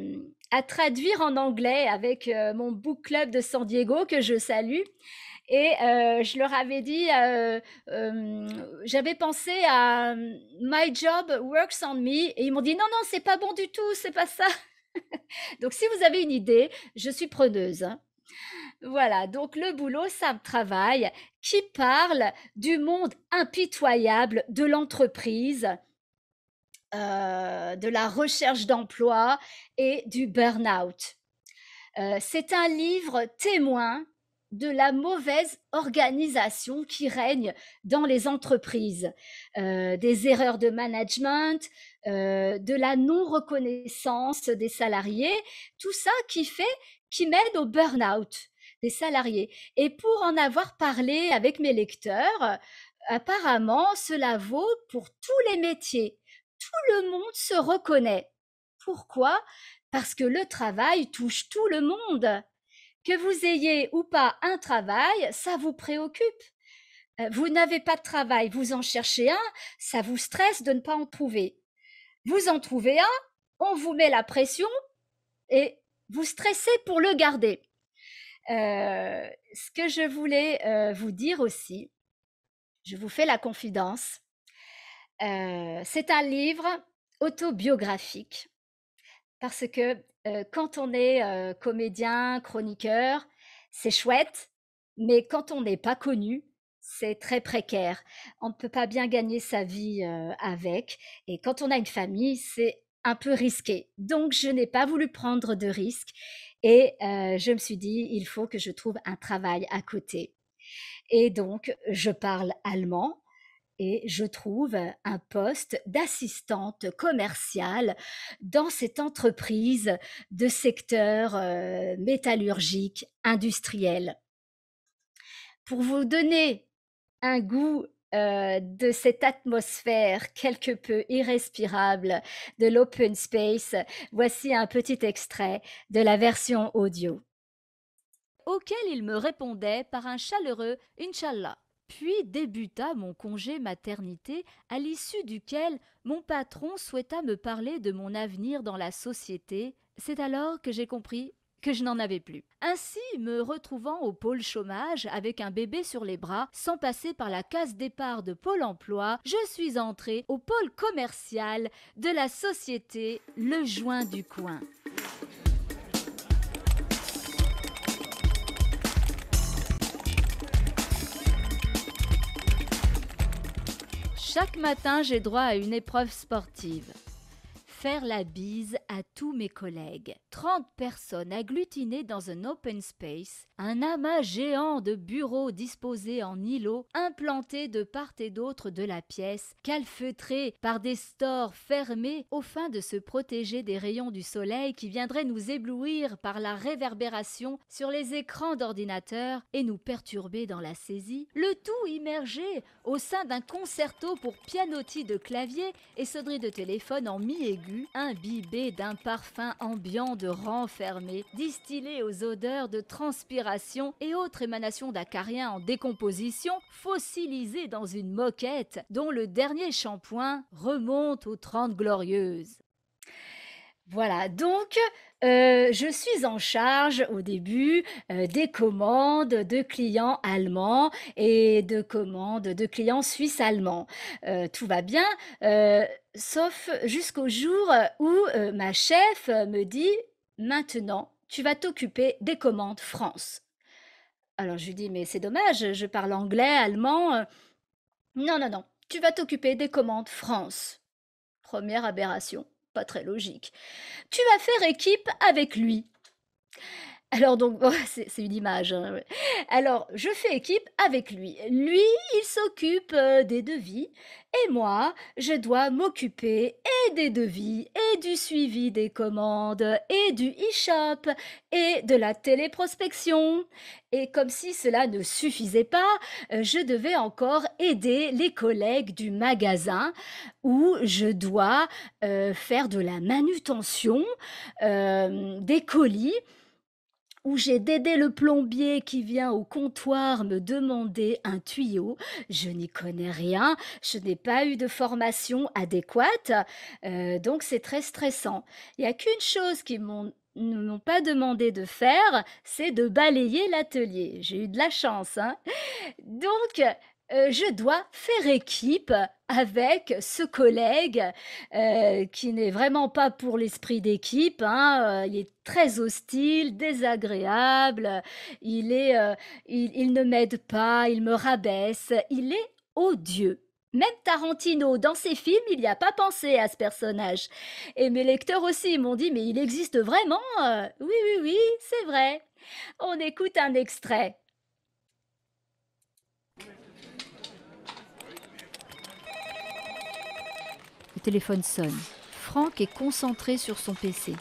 à traduire en anglais avec euh, mon book club de San Diego que je salue. Et euh, je leur avais dit, euh, j'avais pensé à um, My job works on me. Et ils m'ont dit, non, non, c'est pas bon du tout, c'est pas ça. [laughs] donc, si vous avez une idée, je suis preneuse. Hein. Voilà, donc le boulot, ça me travaille, qui parle du monde impitoyable de l'entreprise, euh, de la recherche d'emploi et du burn-out. Euh, c'est un livre témoin de la mauvaise organisation qui règne dans les entreprises, euh, des erreurs de management, de la non-reconnaissance des salariés, tout ça qui fait, qui mène au burn-out des salariés. Et pour en avoir parlé avec mes lecteurs, apparemment, cela vaut pour tous les métiers tout le monde se reconnaît. Pourquoi Parce que le travail touche tout le monde. Que vous ayez ou pas un travail, ça vous préoccupe. Euh, vous n'avez pas de travail, vous en cherchez un, ça vous stresse de ne pas en trouver. Vous en trouvez un, on vous met la pression et vous stressez pour le garder. Euh, ce que je voulais euh, vous dire aussi, je vous fais la confidence, euh, c'est un livre autobiographique parce que euh, quand on est euh, comédien, chroniqueur, c'est chouette, mais quand on n'est pas connu, c'est très précaire. On ne peut pas bien gagner sa vie avec. Et quand on a une famille, c'est un peu risqué. Donc, je n'ai pas voulu prendre de risques et je me suis dit, il faut que je trouve un travail à côté. Et donc, je parle allemand, et je trouve un poste d'assistante commerciale dans cette entreprise de secteur euh, métallurgique industriel. Pour vous donner un goût euh, de cette atmosphère quelque peu irrespirable de l'open space, voici un petit extrait de la version audio. Auquel il me répondait par un chaleureux Inch'Allah. Puis débuta mon congé maternité, à l'issue duquel mon patron souhaita me parler de mon avenir dans la société. C'est alors que j'ai compris que je n'en avais plus. Ainsi, me retrouvant au pôle chômage avec un bébé sur les bras, sans passer par la case départ de Pôle emploi, je suis entrée au pôle commercial de la société Le Joint du Coin. Chaque matin, j'ai droit à une épreuve sportive faire la bise à tous mes collègues. 30 personnes agglutinées dans un open space, un amas géant de bureaux disposés en îlots, implantés de part et d'autre de la pièce, calfeutrés par des stores fermés afin de se protéger des rayons du soleil qui viendraient nous éblouir par la réverbération sur les écrans d'ordinateur et nous perturber dans la saisie, le tout immergé au sein d'un concerto pour pianotis de clavier et sonnerie de téléphone en mi-aigu imbibé d'un parfum ambiant de renfermé, distillé aux odeurs de transpiration et autres émanations d'acariens en décomposition, fossilisé dans une moquette dont le dernier shampoing remonte aux Trente Glorieuses. Voilà, donc euh, je suis en charge au début euh, des commandes de clients allemands et de commandes de clients suisses allemands. Euh, tout va bien, sauf jusqu'au jour où ma chef me dit maintenant, tu vas t'occuper des commandes France. Alors je lui dis mais c'est dommage, je parle anglais, allemand. Non, non, non, tu vas t'occuper des commandes France. Première aberration très logique. Tu vas faire équipe avec lui. Alors donc, [laughs] c'est une image. Hein, Alors, je fais équipe avec lui. Lui, il s'occupe euh, des devis et moi, je dois m'occuper et des devis et du suivi des commandes et du e-shop et de la téléprospection. Et comme si cela ne suffisait pas, euh, je devais encore aider les collègues du magasin où je dois euh, faire de la manutention des colis où j'ai Dédé le plombier qui vient au comptoir me demander un tuyau. Je n'y connais rien, je n'ai pas eu de formation adéquate, euh, donc c'est très stressant. Il n'y a qu'une chose qu'ils m'ont ne m'ont pas demandé de faire, c'est de balayer l'atelier. J'ai eu de la chance. Hein. Donc, euh, je dois faire équipe avec ce collègue euh, qui n'est vraiment pas pour l'esprit d'équipe. Hein. Euh, il est très hostile, désagréable. Il il ne m'aide pas, il me rabaisse. Il est odieux. Même Tarantino, dans ses films, il n'y a pas pensé à ce personnage. Et mes lecteurs aussi m'ont dit, mais il existe vraiment Oui, oui, oui, c'est vrai. On écoute un extrait. Le téléphone sonne. Franck est concentré sur son PC.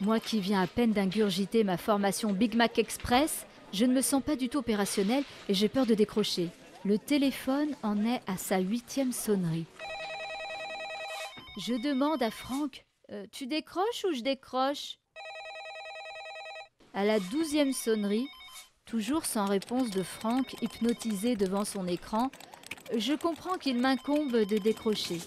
Moi qui viens à peine d'ingurgiter ma formation Big Mac Express, je ne me sens pas du tout opérationnel et j'ai peur de décrocher. Le téléphone en est à sa huitième sonnerie. Je demande à Franck euh, Tu décroches ou je décroche À la douzième sonnerie, toujours sans réponse de Franck, hypnotisé devant son écran, je comprends qu'il m'incombe de décrocher.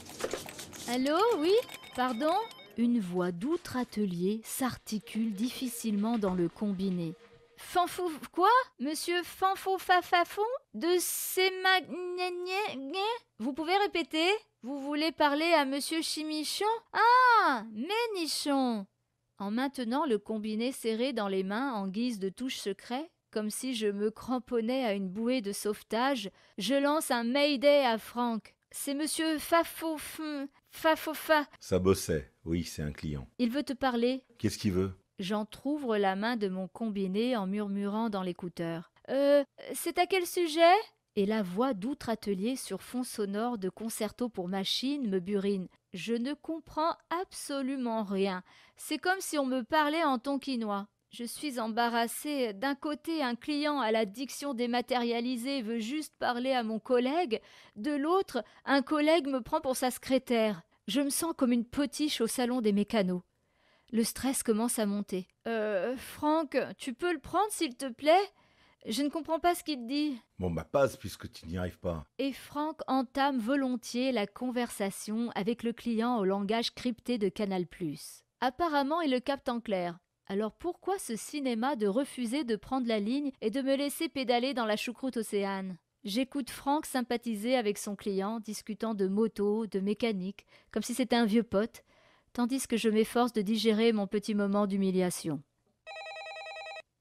Allô, oui Pardon Une voix d'outre-atelier s'articule difficilement dans le combiné. Fanfou... Quoi Monsieur Fanfoufafafon De Sémagnéné Vous pouvez répéter Vous voulez parler à Monsieur Chimichon Ah Ménichon En maintenant le combiné serré dans les mains en guise de touche secrète, comme si je me cramponnais à une bouée de sauvetage, je lance un Mayday à Franck. C'est monsieur fafo Fafofa. Ça bossait, oui, c'est un client. Il veut te parler. Qu'est-ce qu'il veut J'entr'ouvre la main de mon combiné en murmurant dans l'écouteur. Euh, c'est à quel sujet Et la voix d'outre-atelier sur fond sonore de concerto pour machine me burine. Je ne comprends absolument rien. C'est comme si on me parlait en tonquinois. Je suis embarrassée. D'un côté, un client à la diction dématérialisée veut juste parler à mon collègue, de l'autre, un collègue me prend pour sa secrétaire. Je me sens comme une potiche au salon des mécanos. Le stress commence à monter. Euh, Franck, tu peux le prendre s'il te plaît Je ne comprends pas ce qu'il dit. Bon, bah passe puisque tu n'y arrives pas. Et Franck entame volontiers la conversation avec le client au langage crypté de Canal. Apparemment, il le capte en clair. Alors pourquoi ce cinéma de refuser de prendre la ligne et de me laisser pédaler dans la choucroute océane J'écoute Franck sympathiser avec son client, discutant de moto, de mécanique, comme si c'était un vieux pote, tandis que je m'efforce de digérer mon petit moment d'humiliation.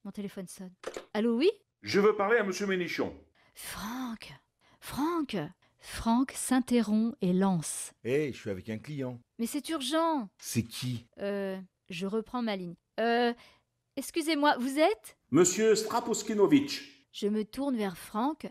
Mon téléphone sonne. Allô, oui Je veux parler à Monsieur Ménichon. Franck Franck Franck s'interrompt et lance. Hé, eh, je suis avec un client. Mais c'est urgent C'est qui Euh. Je reprends ma ligne. Euh, excusez-moi, vous êtes Monsieur Strapuskinovitch. » Je me tourne vers Franck.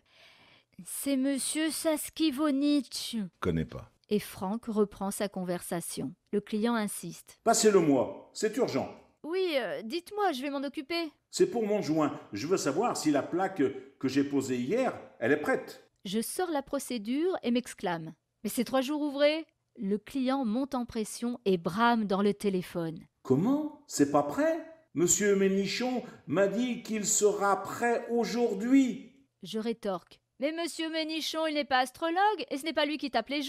C'est monsieur Saskivonitch. Connais pas. Et Franck reprend sa conversation. Le client insiste. Passez-le-moi, c'est urgent. Oui, euh, dites-moi, je vais m'en occuper. C'est pour mon joint. Je veux savoir si la plaque que j'ai posée hier, elle est prête. Je sors la procédure et m'exclame. Mais c'est trois jours ouvrés le client monte en pression et brame dans le téléphone. Comment C'est pas prêt Monsieur Ménichon m'a dit qu'il sera prêt aujourd'hui. Je rétorque. Mais monsieur Ménichon, il n'est pas astrologue et ce n'est pas lui qui tape les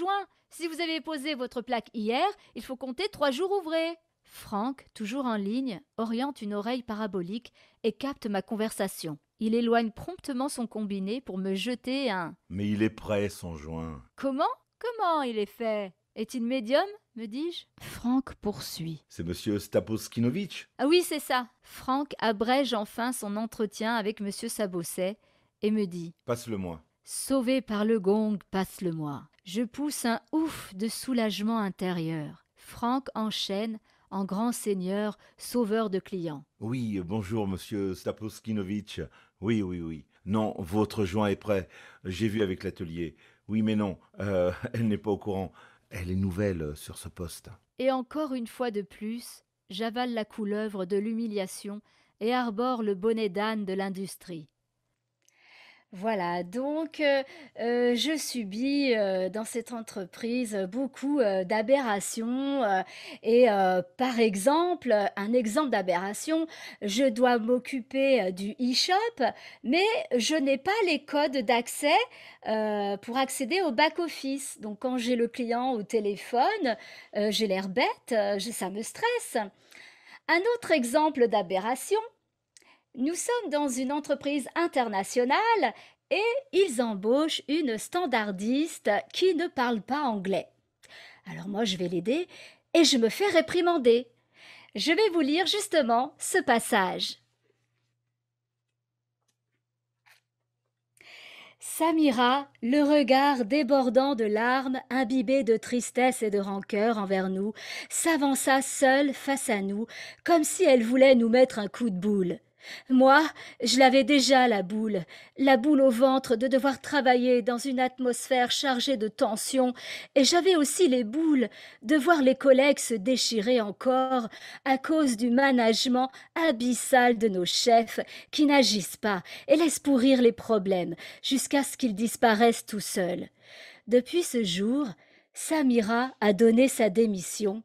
Si vous avez posé votre plaque hier, il faut compter trois jours ouvrés. Franck, toujours en ligne, oriente une oreille parabolique et capte ma conversation. Il éloigne promptement son combiné pour me jeter un. Mais il est prêt, son joint. Comment Comment il est fait est-il médium me dis-je. Franck poursuit. C'est monsieur Staposkinovitch Ah oui, c'est ça. Franck abrège enfin son entretien avec monsieur Sabosset et me dit Passe-le-moi. Sauvé par le gong, passe-le-moi. Je pousse un ouf de soulagement intérieur. Franck enchaîne en grand seigneur, sauveur de clients. Oui, bonjour, monsieur Staposkinovitch. Oui, oui, oui. Non, votre joint est prêt. J'ai vu avec l'atelier. Oui, mais non, euh, [laughs] elle n'est pas au courant. Elle est nouvelle euh, sur ce poste. Et encore une fois de plus, j'avale la couleuvre de l'humiliation et arbore le bonnet d'âne de l'industrie. Voilà, donc euh, euh, je subis euh, dans cette entreprise beaucoup d'aberrations et par exemple, un exemple d'aberration, je dois m'occuper du e-shop, mais je n'ai pas les codes d'accès pour accéder au back-office. Donc quand j'ai le client au téléphone, j'ai l'air bête, ça me stresse. Un autre exemple d'aberration, nous sommes dans une entreprise internationale et ils embauchent une standardiste qui ne parle pas anglais. Alors moi je vais l'aider et je me fais réprimander. Je vais vous lire justement ce passage. Samira, le regard débordant de larmes, imbibé de tristesse et de rancœur envers nous, s'avança seule face à nous, comme si elle voulait nous mettre un coup de boule. Moi, je l'avais déjà la boule, la boule au ventre de devoir travailler dans une atmosphère chargée de tension, et j'avais aussi les boules de voir les collègues se déchirer encore à cause du management abyssal de nos chefs qui n'agissent pas et laissent pourrir les problèmes jusqu'à ce qu'ils disparaissent tout seuls. Depuis ce jour, Samira a donné sa démission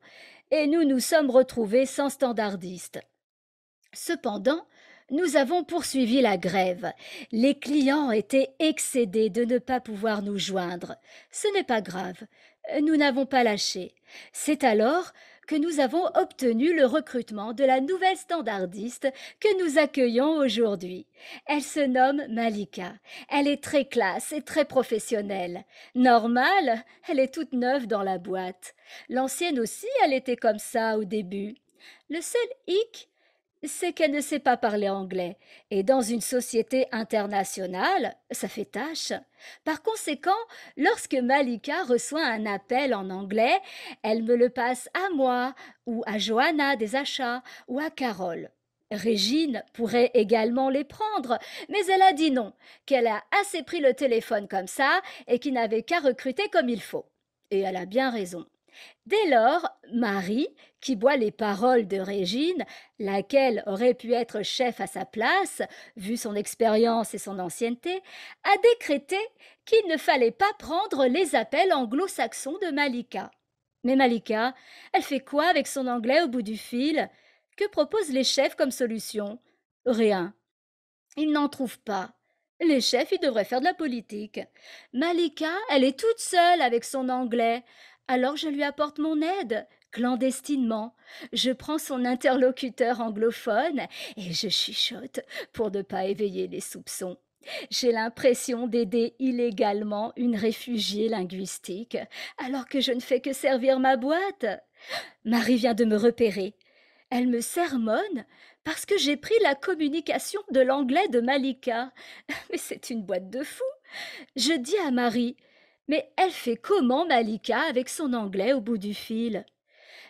et nous nous sommes retrouvés sans standardiste. Cependant, nous avons poursuivi la grève. Les clients étaient excédés de ne pas pouvoir nous joindre. Ce n'est pas grave. Nous n'avons pas lâché. C'est alors que nous avons obtenu le recrutement de la nouvelle standardiste que nous accueillons aujourd'hui. Elle se nomme Malika. Elle est très classe et très professionnelle. Normal, elle est toute neuve dans la boîte. L'ancienne aussi, elle était comme ça au début. Le seul hic, c'est qu'elle ne sait pas parler anglais, et dans une société internationale, ça fait tâche. Par conséquent, lorsque Malika reçoit un appel en anglais, elle me le passe à moi, ou à Johanna des achats, ou à Carole. Régine pourrait également les prendre, mais elle a dit non, qu'elle a assez pris le téléphone comme ça et qu'il n'avait qu'à recruter comme il faut. Et elle a bien raison. Dès lors, Marie, qui boit les paroles de Régine, laquelle aurait pu être chef à sa place, vu son expérience et son ancienneté, a décrété qu'il ne fallait pas prendre les appels anglo-saxons de Malika. Mais Malika, elle fait quoi avec son anglais au bout du fil Que proposent les chefs comme solution Rien. Ils n'en trouvent pas. Les chefs, ils devraient faire de la politique. Malika, elle est toute seule avec son anglais. Alors je lui apporte mon aide, Clandestinement, je prends son interlocuteur anglophone et je chuchote pour ne pas éveiller les soupçons. J'ai l'impression d'aider illégalement une réfugiée linguistique, alors que je ne fais que servir ma boîte. Marie vient de me repérer. Elle me sermonne parce que j'ai pris la communication de l'anglais de Malika. [laughs] Mais c'est une boîte de fous. Je dis à Marie Mais elle fait comment Malika avec son anglais au bout du fil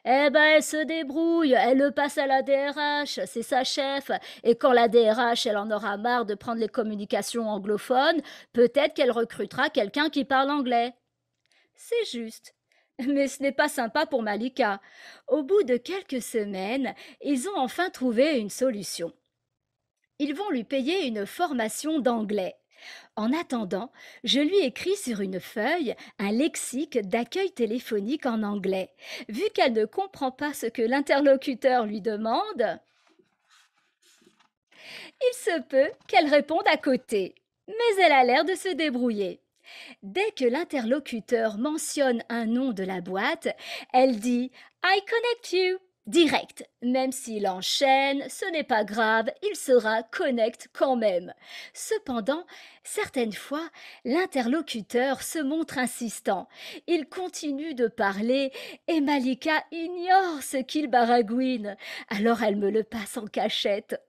eh ben, elle se débrouille, elle le passe à la DRH, c'est sa chef. Et quand la DRH, elle en aura marre de prendre les communications anglophones, peut-être qu'elle recrutera quelqu'un qui parle anglais. C'est juste. Mais ce n'est pas sympa pour Malika. Au bout de quelques semaines, ils ont enfin trouvé une solution. Ils vont lui payer une formation d'anglais. En attendant, je lui écris sur une feuille un lexique d'accueil téléphonique en anglais. Vu qu'elle ne comprend pas ce que l'interlocuteur lui demande, il se peut qu'elle réponde à côté, mais elle a l'air de se débrouiller. Dès que l'interlocuteur mentionne un nom de la boîte, elle dit I connect you direct. Même s'il enchaîne, ce n'est pas grave, il sera connect quand même. Cependant, certaines fois, l'interlocuteur se montre insistant. Il continue de parler et Malika ignore ce qu'il baragouine. Alors elle me le passe en cachette.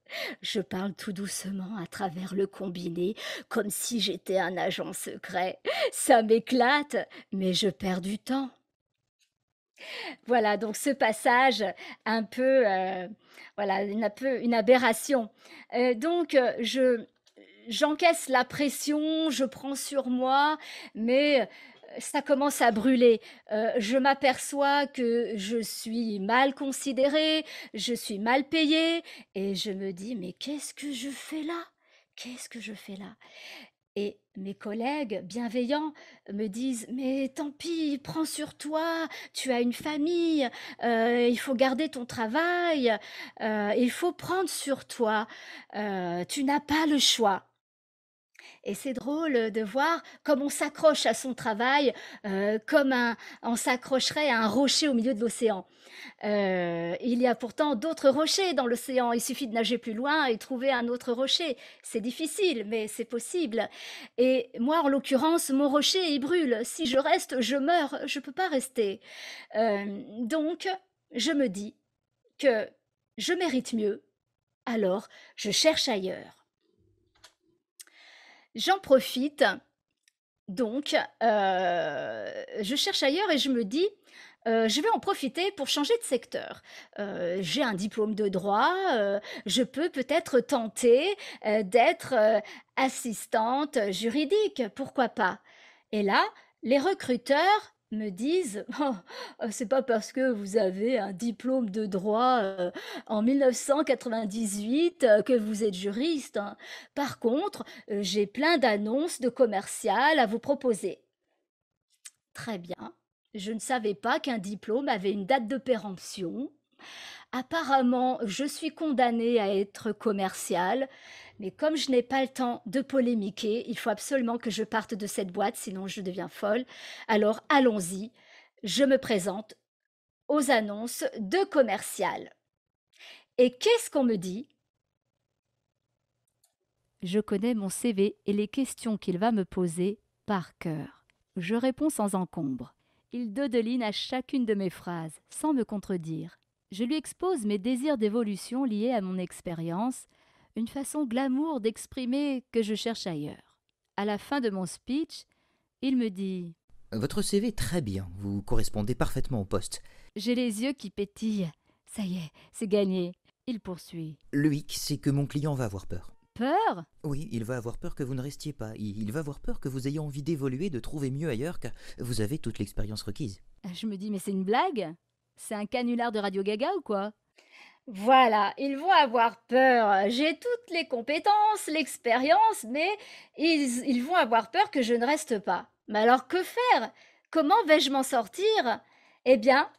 Je parle tout doucement à travers le combiné, comme si j'étais un agent secret. Ça m'éclate, mais je perds du temps. Voilà, donc ce passage un peu, euh, voilà, une, un peu une aberration. Euh, donc, euh, je j'encaisse la pression, je prends sur moi, mais ça commence à brûler. je m'aperçois que je suis mal considérée, je suis mal payée, et je me dis, mais qu'est-ce que je fais là Qu'est-ce que je fais là et mes collègues bienveillants me disent Mais tant pis, prends sur toi, tu as une famille, euh, il faut garder ton travail, euh, il faut prendre sur toi, euh, tu n'as pas le choix. Et c'est drôle euh, de voir comme on s'accroche à son travail, euh, comme on s'accrocherait à un rocher au milieu de l'océan. Euh, il y a pourtant d'autres rochers dans l'océan. Il suffit de nager plus loin et trouver un autre rocher. C'est difficile, mais c'est possible. Et moi, en l'occurrence, mon rocher, il brûle. Si je reste, je meurs. Je ne peux pas rester. donc, je me dis que je mérite mieux. Alors, je cherche ailleurs. J'en profite. Donc, euh, je cherche ailleurs et je me dis, euh, je vais en profiter pour changer de secteur. Euh, j'ai un diplôme de droit, je peux peut-être tenter d'être assistante juridique, pourquoi pas. Et là, les recruteurs me disent [laughs] oh, oh, c'est pas parce que vous avez un diplôme de droit euh, en 1998 euh, que vous êtes juriste. Hein. Par contre, euh, j'ai plein d'annonces de commerciales à vous proposer. Très bien. Je ne savais pas qu'un diplôme avait une date de péremption. Apparemment, je suis condamnée à être commerciale mais comme je n'ai pas le temps de polémiquer, il faut absolument que je parte de cette boîte, sinon je deviens folle. Alors allons-y, je me présente aux annonces de commercial. Et qu'est-ce qu'on me dit Je connais mon CV et les questions qu'il va me poser par cœur. Je réponds sans encombre. Il dodeline à chacune de mes phrases, sans me contredire. Je lui expose mes désirs d'évolution liés à mon expérience, une façon glamour d'exprimer que je cherche ailleurs. À la fin de mon speech, il me dit Votre CV est très bien, vous correspondez parfaitement au poste. J'ai les yeux qui pétillent. Ça y est, c'est gagné. Il poursuit. Le hic, c'est que mon client va avoir peur. Peur Oui, il va avoir peur que vous ne restiez pas. Il va avoir peur que vous ayez envie d'évoluer, de trouver mieux ailleurs, car vous avez toute l'expérience requise. Ah, je me dis, mais c'est une blague C'est un canular de Radio Gaga ou quoi voilà, ils vont avoir peur. J'ai toutes les compétences, l'expérience, mais ils, vont avoir peur que je ne reste pas. Mais alors que faire Comment vais-je m'en sortir Eh bien,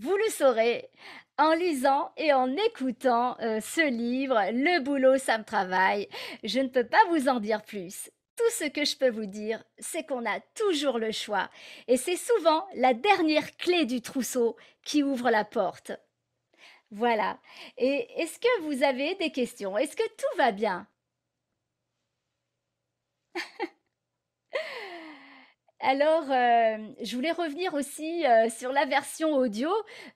vous le saurez en lisant et en écoutant euh, ce livre, Le boulot, ça me travaille. Je ne peux pas vous en dire plus. Tout ce que je peux vous dire, c'est qu'on a toujours le choix. Et c'est souvent la dernière clé du trousseau qui ouvre la porte. Voilà. Et est-ce que vous avez des questions? Est-ce que tout va bien? [laughs] Alors, euh, je voulais revenir aussi, euh, sur la version audio.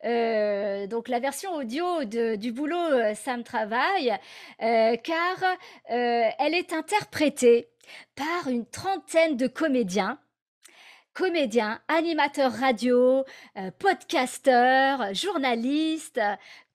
Euh, donc la version audio du boulot, Sam Travail, car, elle est interprétée par une trentaine de comédiens comédien, animateur radio, euh, podcasteur, journaliste,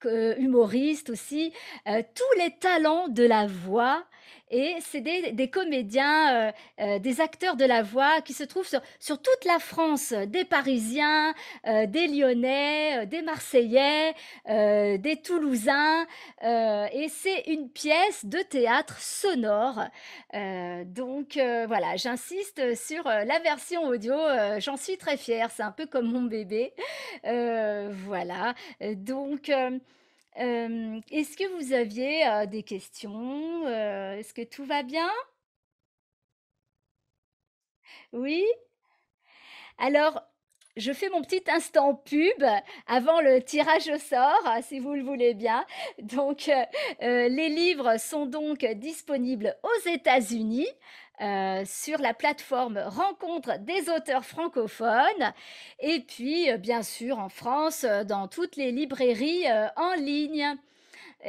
euh, humoriste aussi, euh, tous les talents de la voix et c'est des, comédiens, euh, euh, des acteurs de la voix qui se trouvent sur, toute la France, euh, des Parisiens, des Lyonnais, des Marseillais, des Toulousains. et c'est une pièce de théâtre sonore. donc voilà, j'insiste sur la version audio. J'en suis très fière. C'est un peu comme mon bébé. voilà. Donc, est-ce que vous aviez, des questions, Est-ce que tout va bien? Oui? Alors, je fais mon petit instant pub avant le tirage au sort, si vous le voulez bien. Donc, les livres sont donc disponibles aux États-Unis. Euh, sur la plateforme Rencontre des auteurs francophones et puis euh, bien sûr en France euh, dans toutes les librairies en ligne.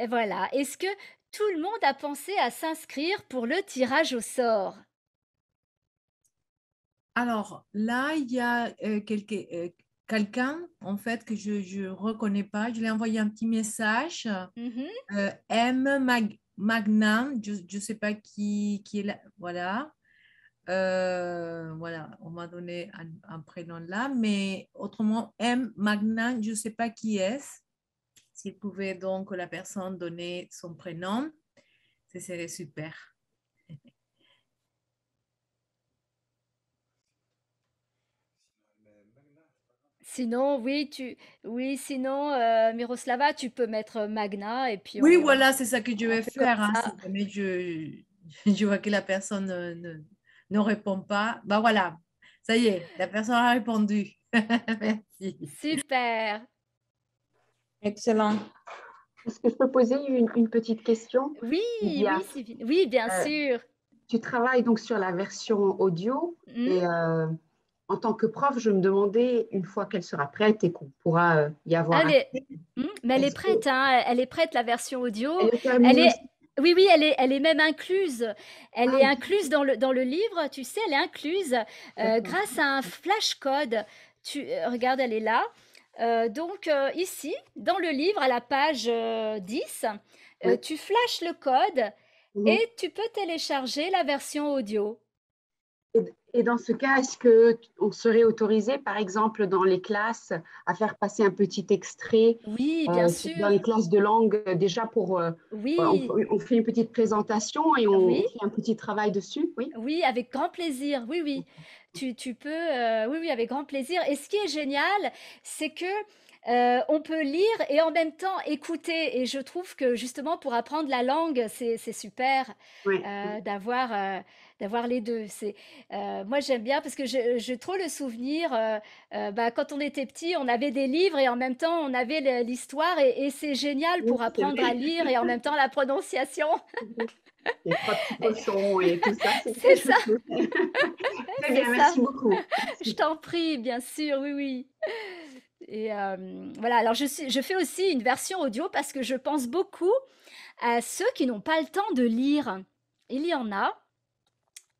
voilà, est-ce que tout le monde a pensé à s'inscrire pour le tirage au sort Alors là, il y a quelqu'un, en fait, que je ne reconnais pas. Je lui ai envoyé un petit message. Mmh M. Mag Magnan, je ne sais pas qui, qui est là. Voilà. Euh, voilà, on m'a donné un, prénom là, mais autrement, M. Magnan, je ne sais pas qui est-ce. S'il pouvait donc la personne donner son prénom, ce serait super. Sinon, oui, tu, oui, sinon, euh, Miroslava, tu peux mettre Magna et puis. Oui, voilà, c'est ça que je vais faire. Hein, [laughs] je, vois que la personne ne, répond pas, bah voilà, ça y est, la personne a répondu. [laughs] Merci. Super. Excellent. Est-ce que je peux poser une, petite question Oui, oui, bien euh, sûr. Tu travailles donc sur la version audio mmh. et. Euh, en tant que prof, je me demandais une fois qu'elle sera prête et qu'on pourra euh, y avoir. Elle hmm, mais elle est prête, hein, elle est prête, la version audio. Elle est, Oui, oui, elle est, elle est même incluse. Elle ah est incluse dans le, dans le livre, tu sais, elle est incluse euh, grâce à un code. Tu, euh, regarde, elle est là. donc, ici, dans le livre, à la page 10, tu flashes le code et tu peux télécharger la version audio. Et dans ce cas, est-ce qu'on serait autorisé, par exemple, dans les classes, à faire passer un petit extrait Oui, euh, bien sûr. Dans les classes de langue, euh, déjà pour. Euh, oui. on, fait une petite présentation et on fait un petit travail dessus. Oui, oui avec grand plaisir. Oui, oui. Tu, tu peux. oui, oui, avec grand plaisir. Et ce qui est génial, c'est que on peut lire et en même temps écouter. Et je trouve que justement, pour apprendre la langue, c'est super d'avoir d'avoir les deux. C'est euh, moi j'aime bien parce que j'ai trop le souvenir. Euh, euh, bah, quand on était petit, on avait des livres et en même temps on avait l'histoire et, c'est génial pour apprendre à lire et en même temps la prononciation. [laughs] les [laughs] et tout ça. C'est ça. [laughs] Je t'en prie, bien sûr, oui, oui. Et voilà, alors je fais aussi une version audio parce que je pense beaucoup à ceux qui n'ont pas le temps de lire. Il y en a,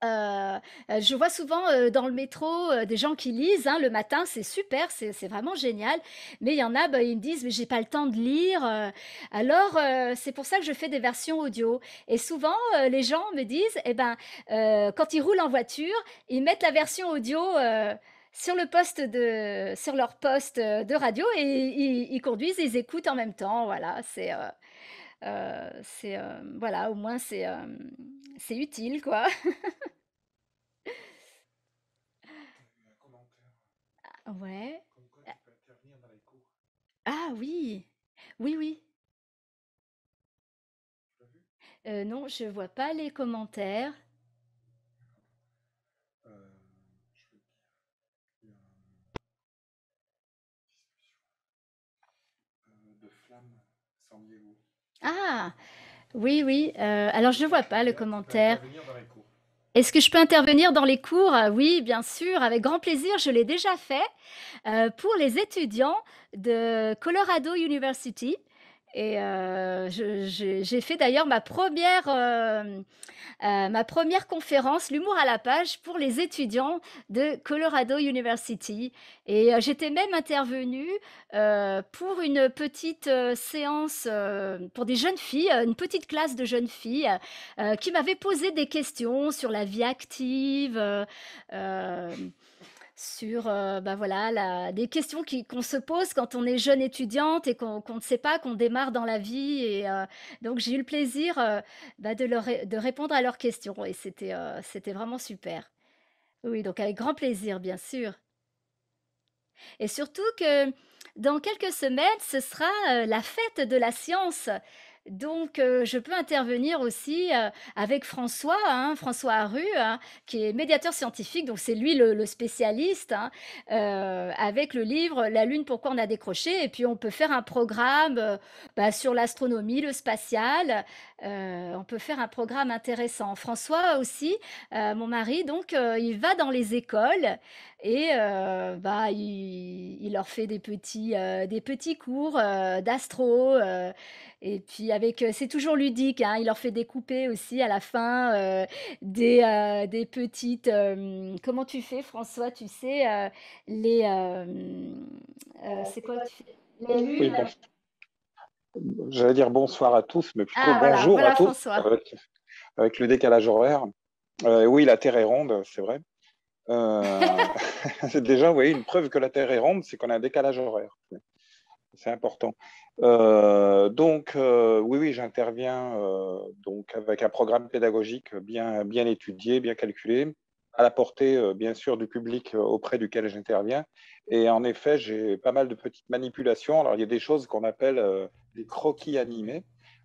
euh, euh, je vois souvent euh, dans le métro des gens qui lisent hein, le matin, c'est super, c'est vraiment génial. Mais il y en a, bah, ils me disent, mais j'ai pas le temps de lire. alors, c'est pour ça que je fais des versions audio. Et souvent, les gens me disent, eh ben, quand ils roulent en voiture, ils mettent la version audio. sur le poste de leur poste de radio et ils, conduisent ils écoutent en même temps voilà c'est c'est, voilà, au moins c'est, c'est utile quoi. Ah, ouais. Ah oui! Oui, oui. non, je vois pas les commentaires. Ah! Oui, oui, euh, alors je ne vois pas le commentaire. Est-ce que je peux intervenir dans les cours? Oui, bien sûr, avec grand plaisir, je l'ai déjà fait, euh, pour les étudiants de Colorado University. Et euh, j'ai fait d'ailleurs ma première, euh, euh, ma première conférence, l'humour à la page, pour les étudiants de Colorado University. Et j'étais même intervenue pour une petite séance pour des jeunes filles, une petite classe de jeunes filles qui m'avaient posé des questions sur la vie active sur euh, bah, voilà, des questions qui, qu'on se pose quand on est jeune étudiante et qu'on ne sait pas, qu'on démarre dans la vie. Et euh, donc, j'ai eu le plaisir euh, bah, de, leur, de répondre à leurs questions et c'était c'était vraiment super. Oui, donc avec grand plaisir, bien sûr. Et surtout que dans quelques semaines, ce sera la fête de la science. Donc, euh, je peux intervenir aussi euh, avec François, hein, François Aru, hein, qui est médiateur scientifique, donc c'est lui le, spécialiste, hein, euh, avec le livre La Lune, pourquoi on a décroché. Et puis, on peut faire un programme bah, sur l'astronomie, le spatial, euh, on peut faire un programme intéressant. François aussi, euh, mon mari, donc, euh, il va dans les écoles et bah, il, leur fait des petits, des petits cours d'astro. et puis, avec, c'est toujours ludique, hein, il leur fait découper aussi à la fin des, petites. comment tu fais, François Tu sais, les. c'est quoi, les J'allais dire bonsoir à tous, mais plutôt ah, bonjour à tous, avec, le décalage horaire. Euh, oui, la Terre est ronde, c'est vrai. c'est euh, [laughs] déjà, vous voyez, une preuve que la Terre est ronde, c'est qu'on a un décalage horaire. C'est important. Euh, donc, oui, oui, j'interviens donc avec un programme pédagogique bien, bien étudié, bien calculé, à la portée, euh, bien sûr, du public euh, auprès duquel j'interviens. Et en effet, j'ai pas mal de petites manipulations. Alors, il y a des choses qu'on appelle euh, des croquis animés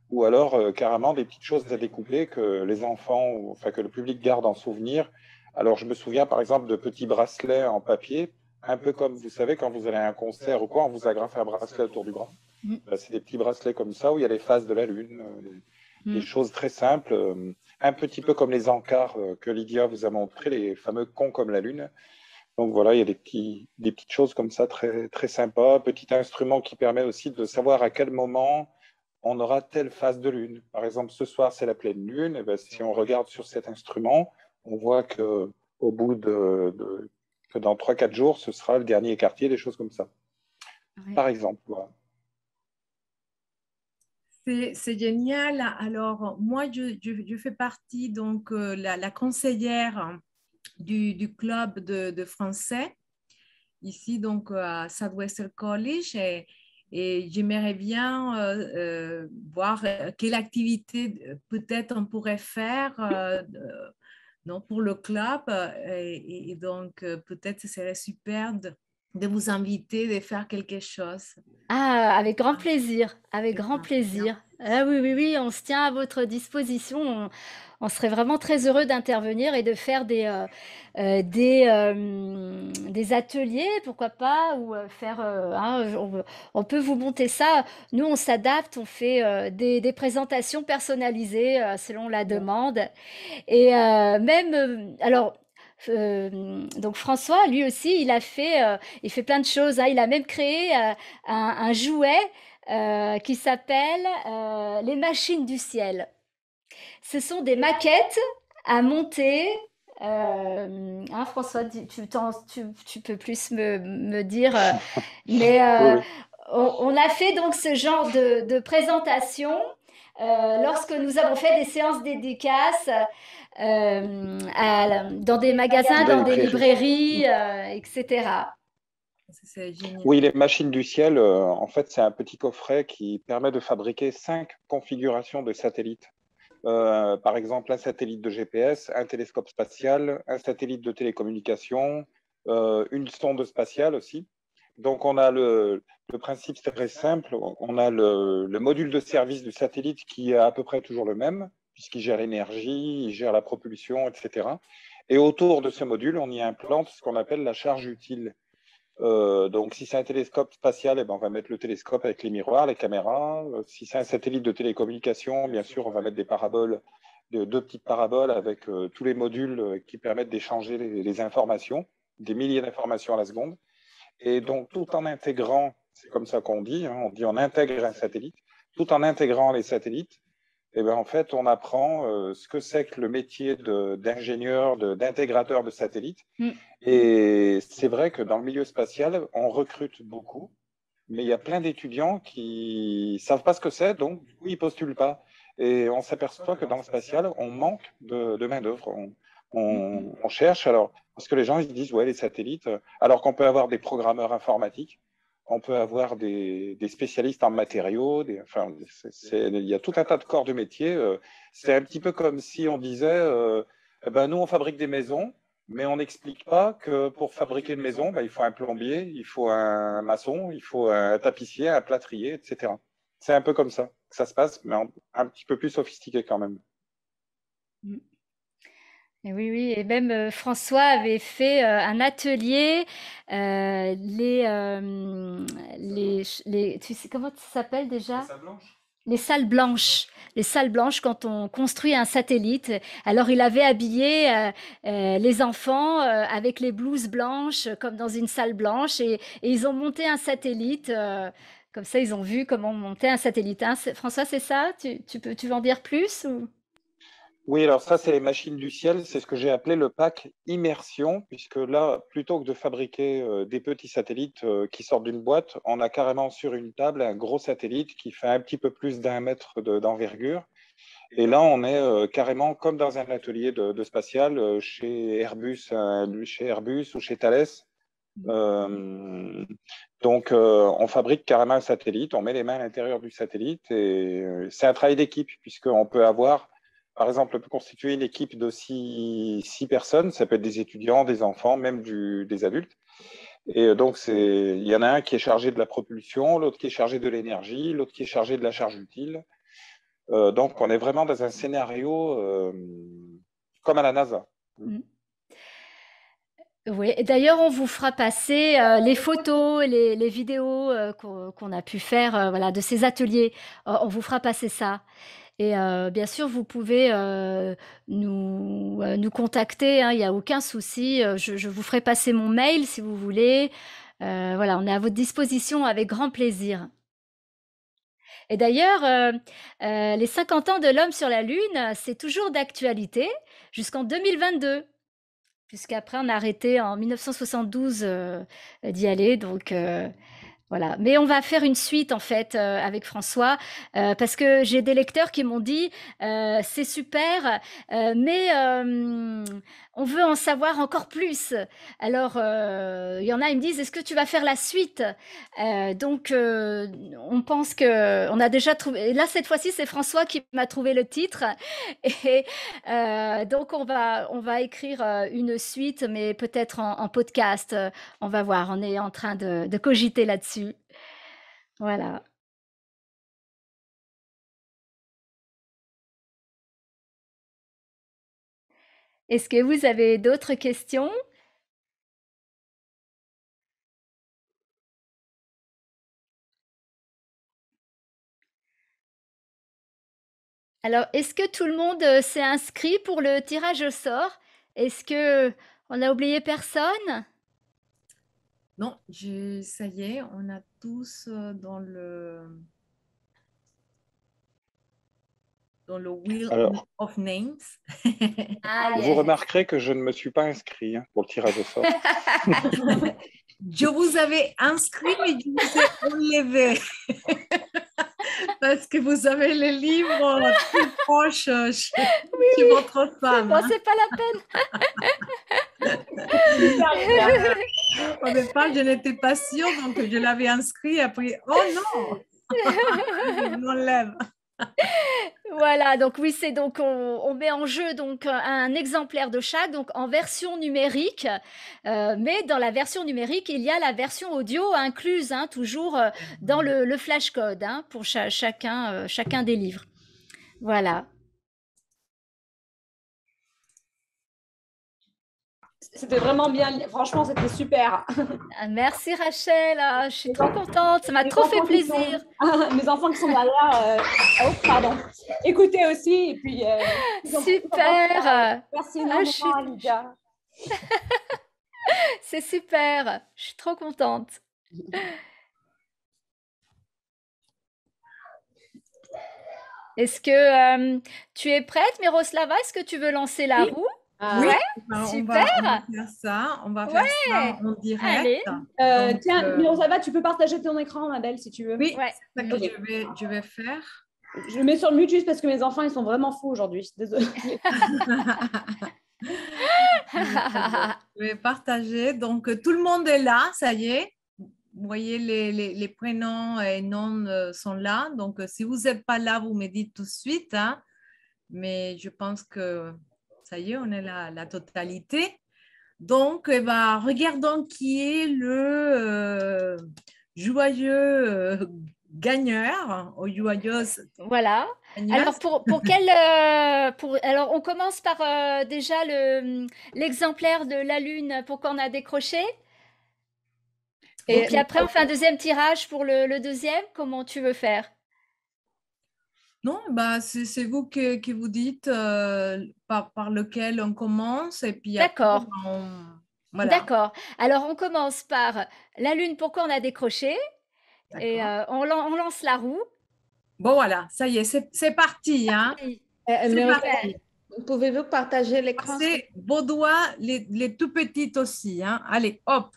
ou alors carrément des petites choses à découpler que les enfants, enfin que le public garde en souvenir. Alors je me souviens par exemple de petits bracelets en papier, un peu comme vous savez quand vous allez à un concert ou quoi, on vous agrafe un bracelet autour du bras. Mm. Bah, c'est des petits bracelets comme ça où il y a les phases de la lune, des mm. choses très simples un petit peu comme les encarts euh, que Lydia vous a montré, les fameux cons comme la lune. Donc voilà, il y a des, petits, des petites choses comme ça très, très sympas. Petit instrument qui permet aussi de savoir à quel moment on aura telle phase de lune. Par exemple, ce soir, c'est la pleine lune. Et eh ben, si on regarde sur cet instrument, on voit que au bout de, que dans 3-4 jours, ce sera le dernier quartier, des choses comme ça. Par exemple. Voilà. C'est génial. Alors, moi, je, fais partie, donc, euh, la, la conseillère du, club de, français, ici, donc, à Southwestern College. Et, j'aimerais bien euh, euh, voir quelle activité peut-être on pourrait faire pour le club. Et, donc, peut-être ce serait super de vous inviter de faire quelque chose. Ah, avec grand plaisir, avec grand plaisir. Ah, oui, oui, oui, on se tient à votre disposition. On, serait vraiment très heureux d'intervenir et de faire des, euh, euh, euh, des, ateliers, pourquoi pas, ou faire. Hein, on, peut vous monter ça. Nous, on s'adapte, on fait des, des, présentations personnalisées selon la demande. Et même, alors, donc François, lui aussi, il a fait, euh, il fait plein de choses. Hein. Il a même créé euh, un, jouet euh, qui s'appelle les machines du ciel. Ce sont des maquettes à monter. Hein, François, tu, tu, peux plus me, dire, [laughs] mais on, a fait donc ce genre de présentation euh, lorsque nous avons fait des séances d'éducace euh, dans des magasins, dans des librairies, euh, etc. Oui, les machines du ciel, en fait, c'est un petit coffret qui permet de fabriquer cinq configurations de satellites. par exemple, un satellite de GPS, un télescope spatial, un satellite de télécommunication, une sonde spatiale aussi. Donc, on a le, le principe très simple. On a le, module de service du satellite qui est à peu près toujours le même, puisqu'il gère l'énergie, il gère la propulsion, etc. Et autour de ce module, on y implante ce qu'on appelle la charge utile. Euh, donc, si c'est un télescope spatial, eh ben, on va mettre le télescope avec les miroirs, les caméras. Euh, si c'est un satellite de télécommunication, bien sûr, on va mettre des paraboles, deux petites paraboles avec euh, tous les modules qui permettent d'échanger les, les, informations, des milliers d'informations à la seconde. Et donc, tout en intégrant c'est comme ça qu'on dit, hein. on dit on intègre un satellite, tout en intégrant les satellites, et eh ben, en fait, on apprend euh, ce que c'est que le métier d'ingénieur, d'intégrateur de, satellite. satellites. Mm. Et c'est vrai que dans le milieu spatial, on recrute beaucoup, mais il y a plein d'étudiants qui ne savent pas ce que c'est, donc ils ne postulent pas. Et on s'aperçoit que dans le spatial, on manque de, main-d'œuvre. On, mm. on, cherche, alors, parce que les gens, ils disent, ouais, les satellites, euh, alors qu'on peut avoir des programmeurs informatiques on peut avoir des, spécialistes en matériaux, des, enfin, il y a tout un tas de corps de métier. Euh, c'est un petit peu comme si on disait, euh, eh ben nous, on fabrique des maisons, mais on n'explique pas que pour fabriquer une maison, ben, il faut un plombier, il faut un maçon, il faut un tapissier, un plâtrier, etc. C'est un peu comme ça que ça se passe, mais un petit peu plus sophistiqué quand même. Mm oui, oui, et même euh, François avait fait euh, un atelier, euh, les, les, tu sais comment ça s'appelle déjà? les salles blanches. Les salles blanches, quand on construit un satellite, alors il avait habillé les enfants avec les blouses blanches, comme dans une salle blanche, et, ils ont monté un satellite. comme ça, ils ont vu comment monter un satellite. Hein. François, c'est ça? Tu, peux, tu veux en dire plus oui, alors ça, c'est les machines du ciel. C'est ce que j'ai appelé le pack immersion, puisque là, plutôt que de fabriquer euh, des petits satellites euh, qui sortent d'une boîte, on a carrément sur une table un gros satellite qui fait un petit peu plus d'un mètre d'envergure. Et là, on est euh, carrément comme dans un atelier de, spatial chez Airbus, chez Airbus ou chez Thales. donc, on fabrique carrément un satellite, on met les mains à l'intérieur du satellite et c'est un travail d'équipe puisqu'on peut avoir par exemple, on peut constituer une équipe de six, personnes, ça peut être des étudiants, des enfants, même des adultes. Et euh, donc, il y en a un qui est chargé de la propulsion, l'autre qui est chargé de l'énergie, l'autre qui est chargé de la charge utile. Euh, donc, on est vraiment dans un scénario euh, comme à la NASA. Mm. Oui, d'ailleurs, on vous fera passer les photos, les, les vidéos qu'on a pu faire voilà, de ces ateliers. on vous fera passer ça. Et euh, bien sûr, vous pouvez euh, nous, euh, nous contacter, hein, il n'y a aucun souci. Je, vous ferai passer mon mail si vous voulez. voilà, on est à votre disposition avec grand plaisir. Et d'ailleurs, les 50 ans de l'homme sur la Lune, c'est toujours d'actualité jusqu'en 2022 puisqu'après on a arrêté en 1972 d'y aller. Donc voilà. Mais on va faire une suite en fait euh, avec François euh, parce que j'ai des lecteurs qui m'ont dit euh, c'est super, mais on veut en savoir encore plus. Alors, euh, il y en a, ils me disent, est-ce que tu vas faire la suite euh, Donc, euh, on pense que on a déjà trouvé. là, cette fois-ci, c'est François qui m'a trouvé le titre. [laughs] Et donc, on va, on va écrire une suite, mais peut-être en, podcast. On va voir. On est en train de cogiter là-dessus. Voilà. Est-ce que vous avez d'autres questions Alors, est-ce que tout le monde euh, s'est inscrit pour le tirage au sort Est-ce que on a oublié personne Non, ça y est, on a tous euh, dans le dans le Wheel of Names. [laughs] Ah, vous remarquerez que je ne me suis pas inscrit hein, pour le tirage au sort. [laughs] je vous avais inscrit, mais je vous ai enlevé. [laughs] Parce que vous avez le livre plus proche de euh, votre femme. Hein. c'est pas la peine. je n'étais pas sûre, donc je l'avais inscrit. Après, oh non, je m'enlève. [laughs] Voilà, donc oui, c'est donc on, met en jeu donc euh, un exemplaire de chaque, donc en version numérique, euh, mais dans la version numérique, il y a la version audio incluse, hein, toujours euh, dans le, flashcode hein, pour chacun, chacun des livres. Voilà. C'était vraiment bien. Franchement, c'était super. Ah, merci Rachel. Ah, je suis trop contente. Ça m'a trop fait plaisir. [laughs] Mes enfants qui sont là Euh... Oh, pardon. Écoutez aussi. Et puis, euh, euh, Super. Ah, merci [laughs] C'est super. Je suis trop contente. Est-ce que euh, tu es prête, Miroslava Est-ce que tu veux lancer la roue euh, oui, super. On va, faire ça, on va faire ça en direct. Euh, tiens, euh, tu peux partager ton écran, ma belle, si tu veux. Oui, que je, vais, je vais faire. Je le mets sur le mute juste parce que mes enfants, ils sont vraiment fous aujourd'hui. Désolée. [laughs] [laughs] je vais partager. Donc, tout le monde est là, ça y est. Vous voyez, les, prénoms et noms sont là. Donc, si vous n'êtes pas là, vous me dites tout de suite. Hein. Mais je pense que ça y est, on est la, totalité. Donc, eh ben, regardons qui est le euh, joyeux euh, gagneur au joyeuse. Voilà. Alors, pour, quel. Euh, alors, on commence par déjà l'exemplaire de la Lune pour qu'on a décroché. Et, puis après, on fait un deuxième tirage pour le deuxième. Comment tu veux faire non, bah, c'est vous qui vous dites euh, par, lequel on commence et puis D'accord. Voilà. D'accord. Alors on commence par la lune, pourquoi on a décroché et euh, on, lance la roue. Bon voilà, ça y est, c'est parti. Hein. Euh, Pouvez-vous partager l'écran C'est vos les, tout petites aussi. Hein. Allez, hop.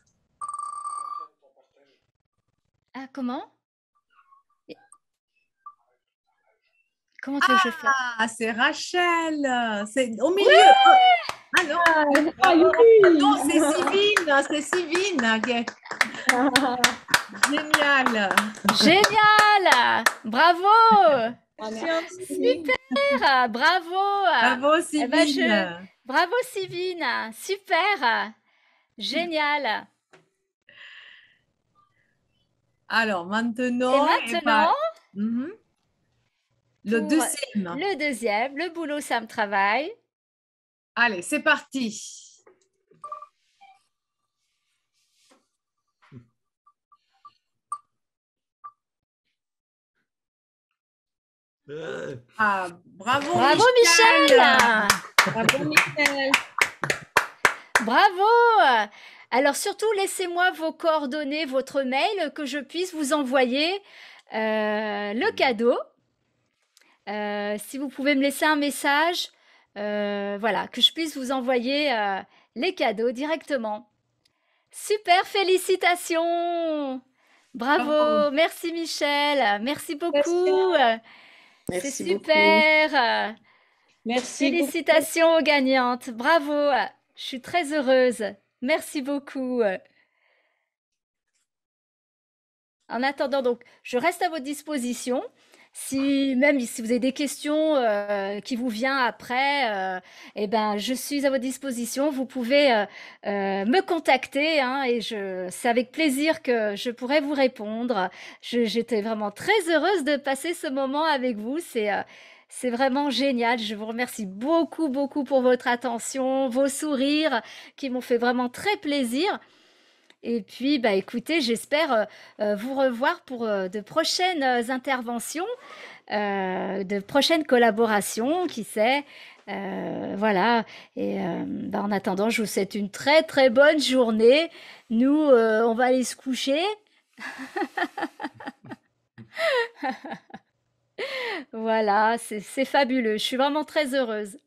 Ah, comment Comment tu veux ah, que je fasse Ah, c'est Rachel C'est au milieu ah, ah, ah, ah non c'est Sivine C'est Sivine Génial Génial Bravo Super Bravo Bravo eh ben, Sivine Bravo Sivine Super Génial Alors maintenant... Et maintenant eh ben, mhm. Euh, le deuxième. Le le boulot, ça me travaille. Allez, c'est parti. Euh. Ah, bravo, bravo Michel. Bravo Michel Bravo Alors surtout, laissez-moi vos coordonnées, votre mail, que je puisse vous envoyer euh, le mmh. cadeau. Euh, si vous pouvez me laisser un message, euh, voilà, que je puisse vous envoyer euh, les cadeaux directement. Super, félicitations Bravo, merci Michel, merci beaucoup. C'est super. Merci. Félicitations aux gagnantes. Bravo. Je suis très heureuse. Merci beaucoup. En attendant, donc, je reste à votre disposition. Si même si vous avez des questions euh, qui vous viennent après, euh, eh ben, je suis à votre disposition. Vous pouvez euh, me contacter hein, et je, c'est avec plaisir que je pourrai vous répondre. j'étais vraiment très heureuse de passer ce moment avec vous. C'est c'est vraiment génial. Je vous remercie beaucoup, beaucoup pour votre attention, vos sourires qui m'ont fait vraiment très plaisir. Et puis, bah, écoutez, j'espère euh, euh, vous revoir pour euh, de prochaines interventions, de prochaines collaborations, qui sait. voilà. Et bah, en attendant, je vous souhaite une très très bonne journée. Nous, on va aller se coucher. [laughs] voilà, c'est fabuleux. Je suis vraiment très heureuse.